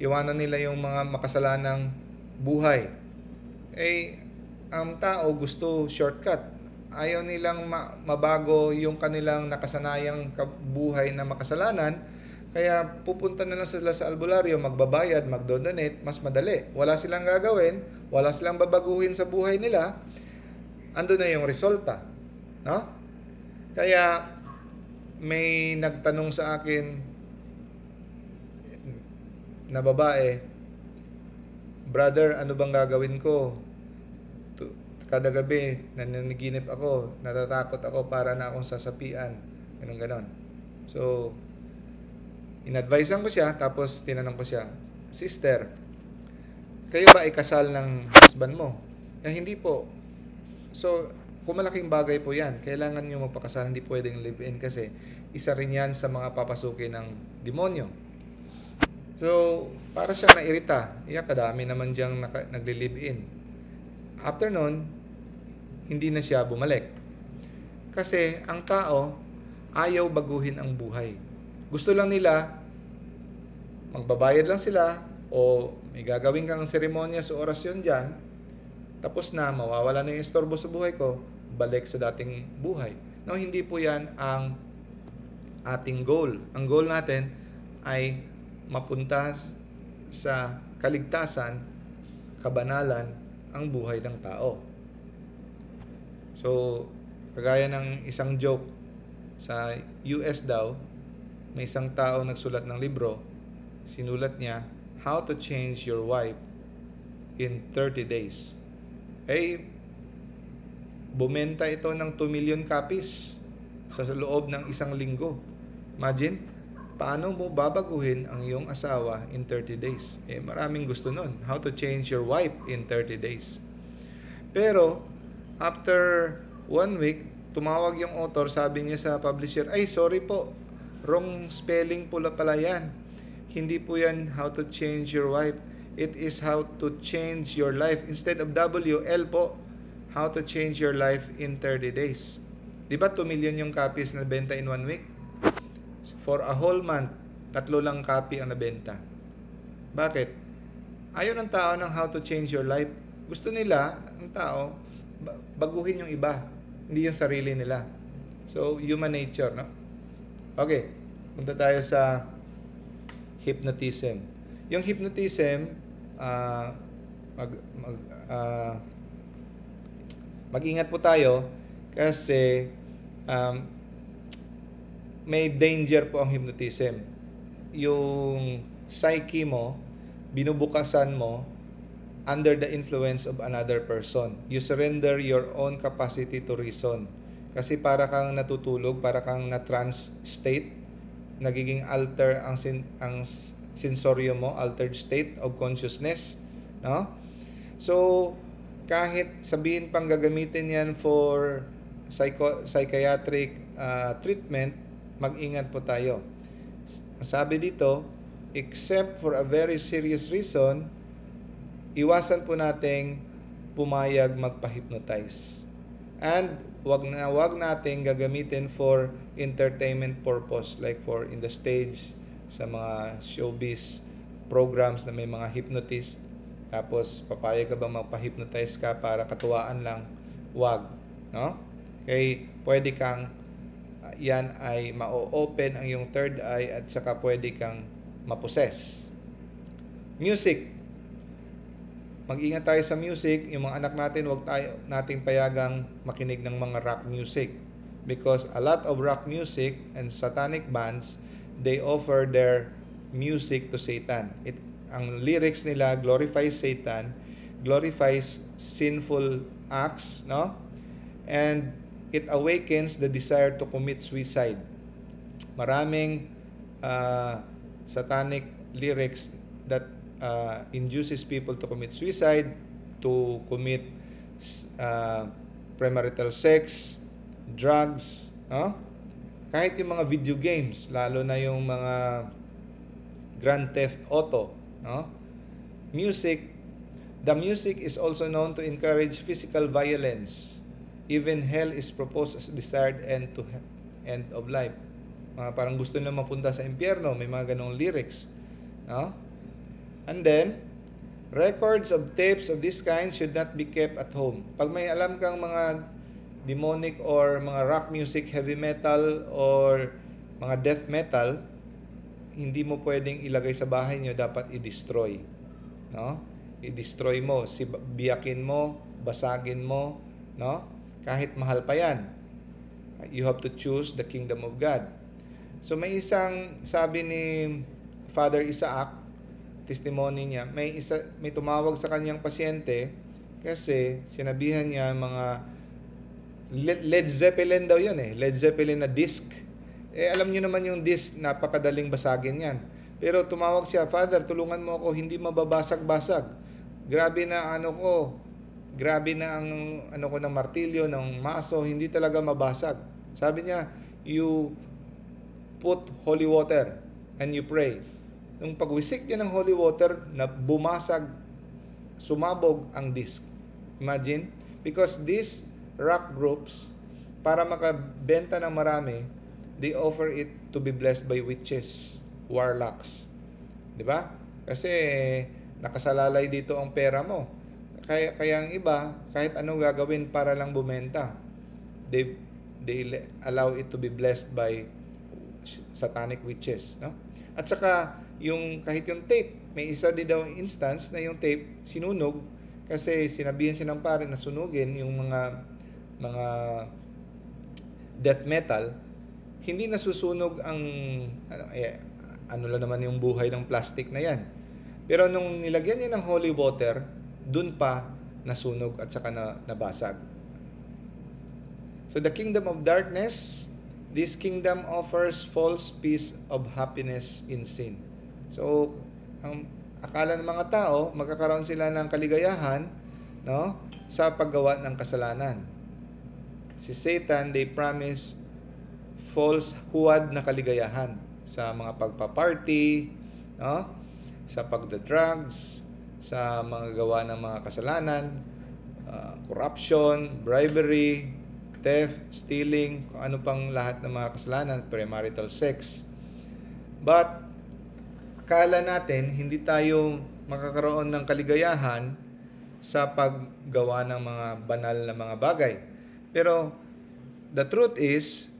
Iwanan nila yung mga makasalanang buhay. Eh, ang tao gusto shortcut. Ayaw nilang ma- mabago yung kanilang nakasanayang buhay na makasalanan. Kaya pupunta na lang sila sa albularyo, magbabayad, magdodonate, mas madali. Wala silang gagawin wala silang babaguhin sa buhay nila, ando na yung resulta. No? Kaya may nagtanong sa akin na babae, Brother, ano bang gagawin ko? Kada gabi, nananaginip ako, natatakot ako para na akong sasapian. Ganun ganun. So, inadvisean ko siya, tapos tinanong ko siya, Sister, kayo ba ay kasal ng husband mo? Eh, hindi po. So, kung malaking bagay po yan, kailangan nyo magpakasal, hindi pwedeng live-in kasi isa rin yan sa mga papasukin ng demonyo. So, para siyang nairita, iya, kadami naman diyang nagli-live-in. After nun, hindi na siya bumalik. Kasi ang tao, ayaw baguhin ang buhay. Gusto lang nila, magbabayad lang sila, o may gagawin kang seremonya sa orasyon dyan, tapos na, mawawala na yung istorbo sa buhay ko, balik sa dating buhay. No, hindi po yan ang ating goal. Ang goal natin ay mapunta sa kaligtasan, kabanalan, ang buhay ng tao. So, kagaya ng isang joke sa US daw, may isang tao nagsulat ng libro, sinulat niya, how to change your wife in 30 days. Eh, bumenta ito ng 2 million copies sa loob ng isang linggo. Imagine, paano mo babaguhin ang iyong asawa in 30 days? Eh, maraming gusto nun. How to change your wife in 30 days. Pero, after one week, tumawag yung author, sabi niya sa publisher, ay, sorry po, wrong spelling pula pala yan hindi po yan how to change your wife. It is how to change your life. Instead of W, L po. How to change your life in 30 days. Di ba 2 million yung copies na benta in one week? For a whole month, tatlo lang copy ang nabenta. Bakit? Ayaw ng tao ng how to change your life. Gusto nila, ang tao, baguhin yung iba. Hindi yung sarili nila. So, human nature, no? Okay. Punta tayo sa hypnotism. Yung hypnotism, uh, mag, mag, uh, mag-ingat po tayo kasi um, may danger po ang hypnotism. Yung psyche mo, binubukasan mo under the influence of another person. You surrender your own capacity to reason. Kasi para kang natutulog, para kang na-trance state, nagiging alter ang sin ang sensorium mo, altered state of consciousness, no? So kahit sabihin pang gagamitin 'yan for psycho psychiatric uh, treatment, mag-ingat po tayo. Sabi dito, except for a very serious reason, iwasan po nating pumayag magpa-hypnotize. And wag na wag nating gagamitin for entertainment purpose like for in the stage sa mga showbiz programs na may mga hypnotist tapos papayag ka ba magpa-hypnotize ka para katuwaan lang wag no okay pwede kang yan ay ma-open ang iyong third eye at saka pwede kang ma-possess music mag-ingat tayo sa music, yung mga anak natin, huwag tayo nating payagang makinig ng mga rock music because a lot of rock music and satanic bands they offer their music to Satan. It ang lyrics nila glorifies Satan, glorifies sinful acts, no? And it awakens the desire to commit suicide. Maraming uh, satanic lyrics that uh, induces people to commit suicide, to commit uh, premarital sex, drugs, no? Kahit yung mga video games, lalo na yung mga Grand Theft Auto, no? Music, the music is also known to encourage physical violence. Even hell is proposed as desired end to end of life. Mga parang gusto nila mapunta sa impyerno, may mga ganong lyrics, no? And then, records of tapes of this kind should not be kept at home. Pag may alam kang mga demonic or mga rock music, heavy metal, or mga death metal, hindi mo pwedeng ilagay sa bahay niyo, dapat i-destroy. No? I-destroy mo, biyakin mo, basagin mo, no? Kahit mahal pa 'yan. You have to choose the kingdom of God. So may isang sabi ni Father Isaac, testimony niya, may, isa, may tumawag sa kanyang pasyente kasi sinabihan niya mga Led Zeppelin daw yan eh. Led Zeppelin na disc. Eh alam niyo naman yung disc, napakadaling basagin yan. Pero tumawag siya, Father, tulungan mo ako, hindi mababasag-basag. Grabe na ano ko, grabe na ang ano ko ng martilyo, ng maso, hindi talaga mabasag. Sabi niya, you put holy water and you pray nung pagwisik niya ng holy water, na bumasag, sumabog ang disk. Imagine, because these rock groups, para makabenta ng marami, they offer it to be blessed by witches, warlocks. Di ba? Kasi nakasalalay dito ang pera mo. Kaya, kaya ang iba, kahit anong gagawin para lang bumenta, they, they allow it to be blessed by satanic witches. No? At saka, yung kahit yung tape, may isa din daw instance na yung tape sinunog kasi sinabihan siya ng pare na sunugin yung mga mga death metal hindi nasusunog ang ano, eh, ano lang naman yung buhay ng plastic na yan. Pero nung nilagyan niya ng holy water, dun pa nasunog at saka na, nabasag. So the kingdom of darkness, this kingdom offers false peace of happiness in sin. So, ang akala ng mga tao, magkakaroon sila ng kaligayahan no, sa paggawa ng kasalanan. Si Satan, they promise false huwad na kaligayahan sa mga pagpa-party, no, sa pagda-drugs, sa mga gawa ng mga kasalanan, uh, corruption, bribery, theft, stealing, kung ano pang lahat ng mga kasalanan, premarital sex. But akala natin hindi tayo makakaroon ng kaligayahan sa paggawa ng mga banal na mga bagay. Pero the truth is,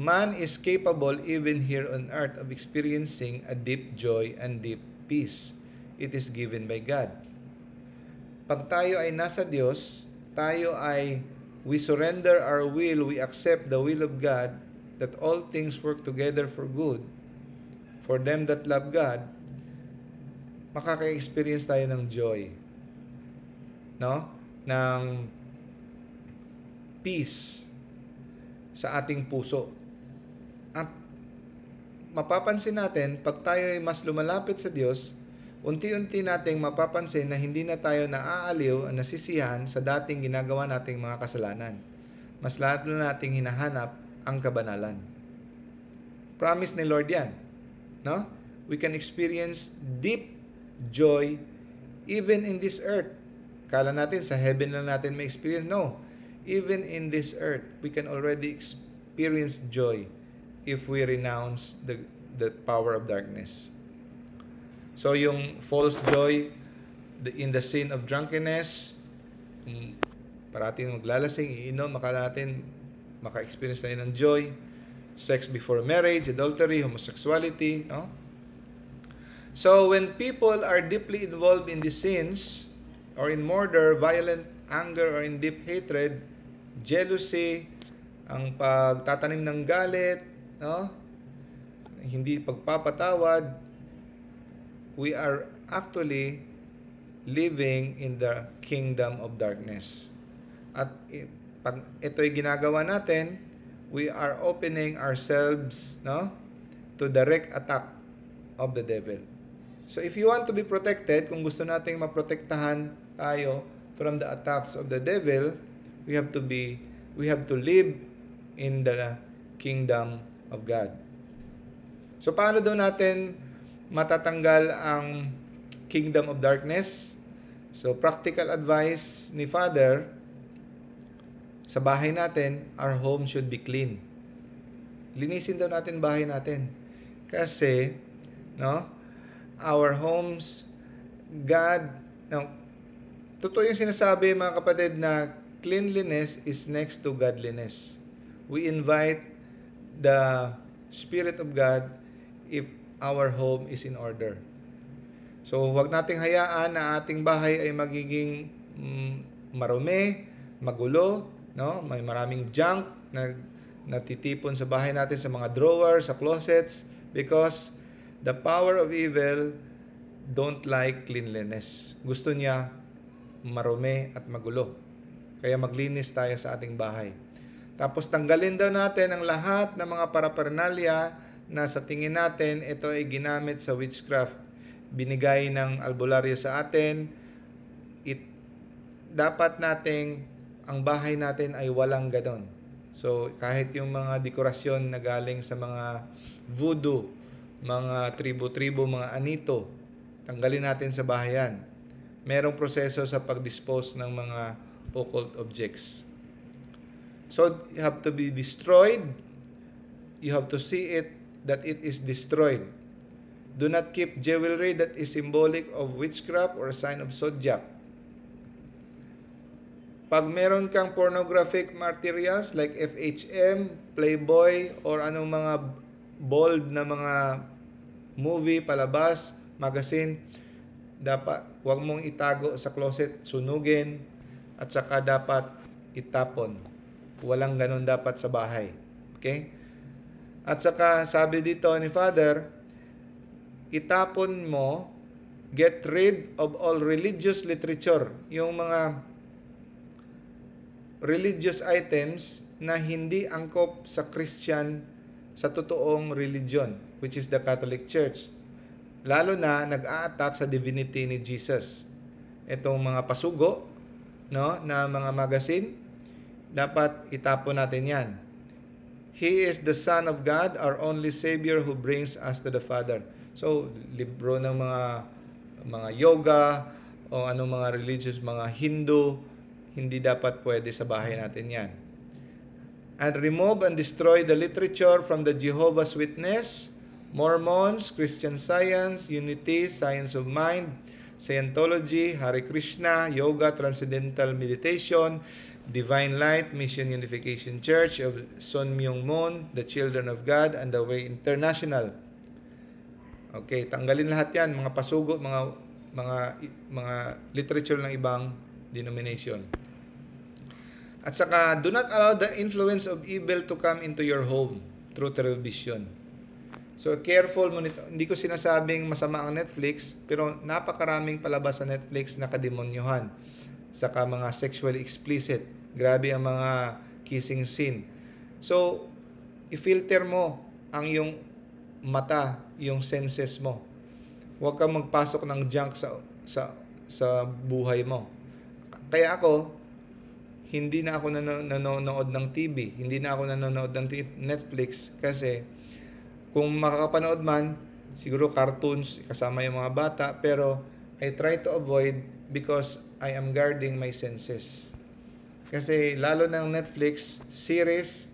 man is capable even here on earth of experiencing a deep joy and deep peace. It is given by God. Pag tayo ay nasa Diyos, tayo ay we surrender our will, we accept the will of God that all things work together for good for them that love God, makaka-experience tayo ng joy. No? Ng peace sa ating puso. At mapapansin natin, pag tayo ay mas lumalapit sa Diyos, unti-unti nating mapapansin na hindi na tayo naaaliw, at nasisiyahan sa dating ginagawa nating mga kasalanan. Mas lahat na nating hinahanap ang kabanalan. Promise ni Lord yan no? We can experience deep joy even in this earth. Kala natin sa heaven lang natin may experience. No. Even in this earth, we can already experience joy if we renounce the the power of darkness. So yung false joy the, in the sin of drunkenness, parating maglalasing, iinom, makala natin maka-experience tayo ng joy sex before marriage, adultery, homosexuality, no? So when people are deeply involved in these sins or in murder, violent anger or in deep hatred, jealousy, ang pagtatanim ng galit, no? Hindi pagpapatawad, we are actually living in the kingdom of darkness. At eh, ito ay ginagawa natin we are opening ourselves no to direct attack of the devil. So if you want to be protected, kung gusto nating maprotektahan tayo from the attacks of the devil, we have to be we have to live in the kingdom of God. So paano daw natin matatanggal ang kingdom of darkness? So practical advice ni Father sa bahay natin, our home should be clean. Linisin daw natin bahay natin. Kasi, no, our homes, God, no, totoo yung sinasabi mga kapatid na cleanliness is next to godliness. We invite the Spirit of God if our home is in order. So, huwag nating hayaan na ating bahay ay magiging mm, marumi, magulo, no? May maraming junk na natitipon sa bahay natin sa mga drawer, sa closets because the power of evil don't like cleanliness. Gusto niya marumi at magulo. Kaya maglinis tayo sa ating bahay. Tapos tanggalin daw natin ang lahat ng mga paraparnalya na sa tingin natin ito ay ginamit sa witchcraft. Binigay ng albularyo sa atin. It, dapat nating ang bahay natin ay walang ganon. So, kahit yung mga dekorasyon na galing sa mga voodoo, mga tribo-tribo, mga anito, tanggalin natin sa bahayan. Merong proseso sa pag-dispose ng mga occult objects. So, you have to be destroyed. You have to see it that it is destroyed. Do not keep jewelry that is symbolic of witchcraft or a sign of zodiac pag meron kang pornographic materials like FHM, Playboy, or anong mga bold na mga movie, palabas, magazine, dapat wag mong itago sa closet, sunugin, at saka dapat itapon. Walang ganun dapat sa bahay. Okay? At saka sabi dito ni Father, itapon mo, get rid of all religious literature. Yung mga religious items na hindi angkop sa Christian sa totoong religion, which is the Catholic Church. Lalo na nag-a-attack sa divinity ni Jesus. Itong mga pasugo no, na mga magazine, dapat itapon natin yan. He is the Son of God, our only Savior who brings us to the Father. So, libro ng mga mga yoga o anong mga religious, mga Hindu, hindi dapat pwede sa bahay natin yan. And remove and destroy the literature from the Jehovah's Witness, Mormons, Christian Science, Unity, Science of Mind, Scientology, Hare Krishna, Yoga, Transcendental Meditation, Divine Light, Mission Unification Church of Son Myung Moon, The Children of God, and The Way International. Okay, tanggalin lahat yan, mga pasugo, mga mga mga literature ng ibang denomination. At saka, do not allow the influence of evil to come into your home through television. So, careful. Monitor. Hindi ko sinasabing masama ang Netflix, pero napakaraming palabas sa Netflix na kademonyohan. Saka mga sexually explicit. Grabe ang mga kissing scene. So, i-filter mo ang yung mata, yung senses mo. Huwag kang magpasok ng junk sa, sa, sa buhay mo. Kaya ako, hindi na ako nanonood ng TV, hindi na ako nanonood ng Netflix kasi kung makakapanood man, siguro cartoons kasama yung mga bata, pero I try to avoid because I am guarding my senses. Kasi lalo ng Netflix series,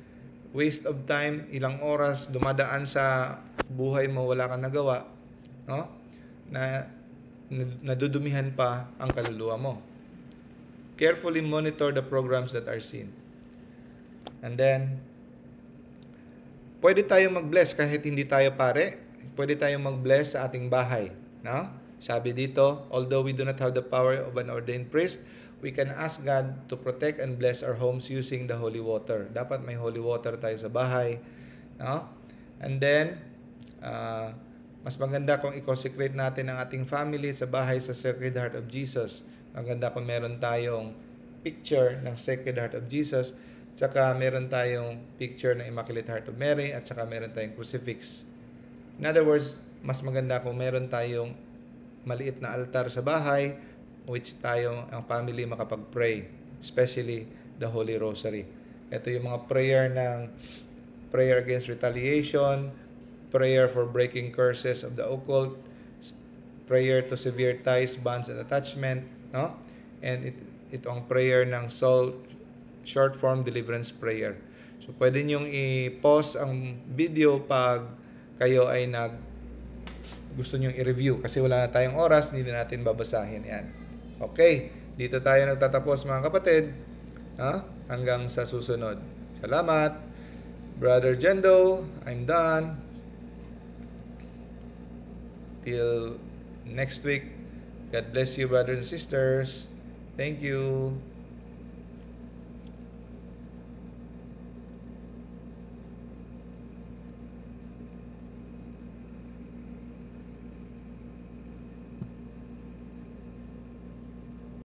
waste of time, ilang oras dumadaan sa buhay mo, wala kang nagawa, no? Na nadudumihan pa ang kaluluwa mo. Carefully monitor the programs that are seen. And then, pwede tayo mag-bless kahit hindi tayo pare. Pwede tayo mag-bless sa ating bahay. No? Sabi dito, although we do not have the power of an ordained priest, we can ask God to protect and bless our homes using the holy water. Dapat may holy water tayo sa bahay. No? And then, uh, mas maganda kung i-consecrate natin ang ating family sa bahay sa Sacred Heart of Jesus. Ang ganda kung meron tayong picture ng Sacred Heart of Jesus, tsaka meron tayong picture ng Immaculate Heart of Mary, at saka meron tayong crucifix. In other words, mas maganda kung meron tayong maliit na altar sa bahay, which tayo, ang family, makapag-pray, especially the Holy Rosary. Ito yung mga prayer ng prayer against retaliation, prayer for breaking curses of the occult, prayer to severe ties, bonds, and attachment, no? And it, ito ang prayer ng soul short form deliverance prayer. So pwede niyo i-pause ang video pag kayo ay nag gusto niyo i-review kasi wala na tayong oras, hindi na natin babasahin 'yan. Okay, dito tayo nagtatapos mga kapatid. Ha? Hanggang sa susunod. Salamat. Brother Jendo, I'm done. Till next week. God bless you, brothers and sisters. Thank you.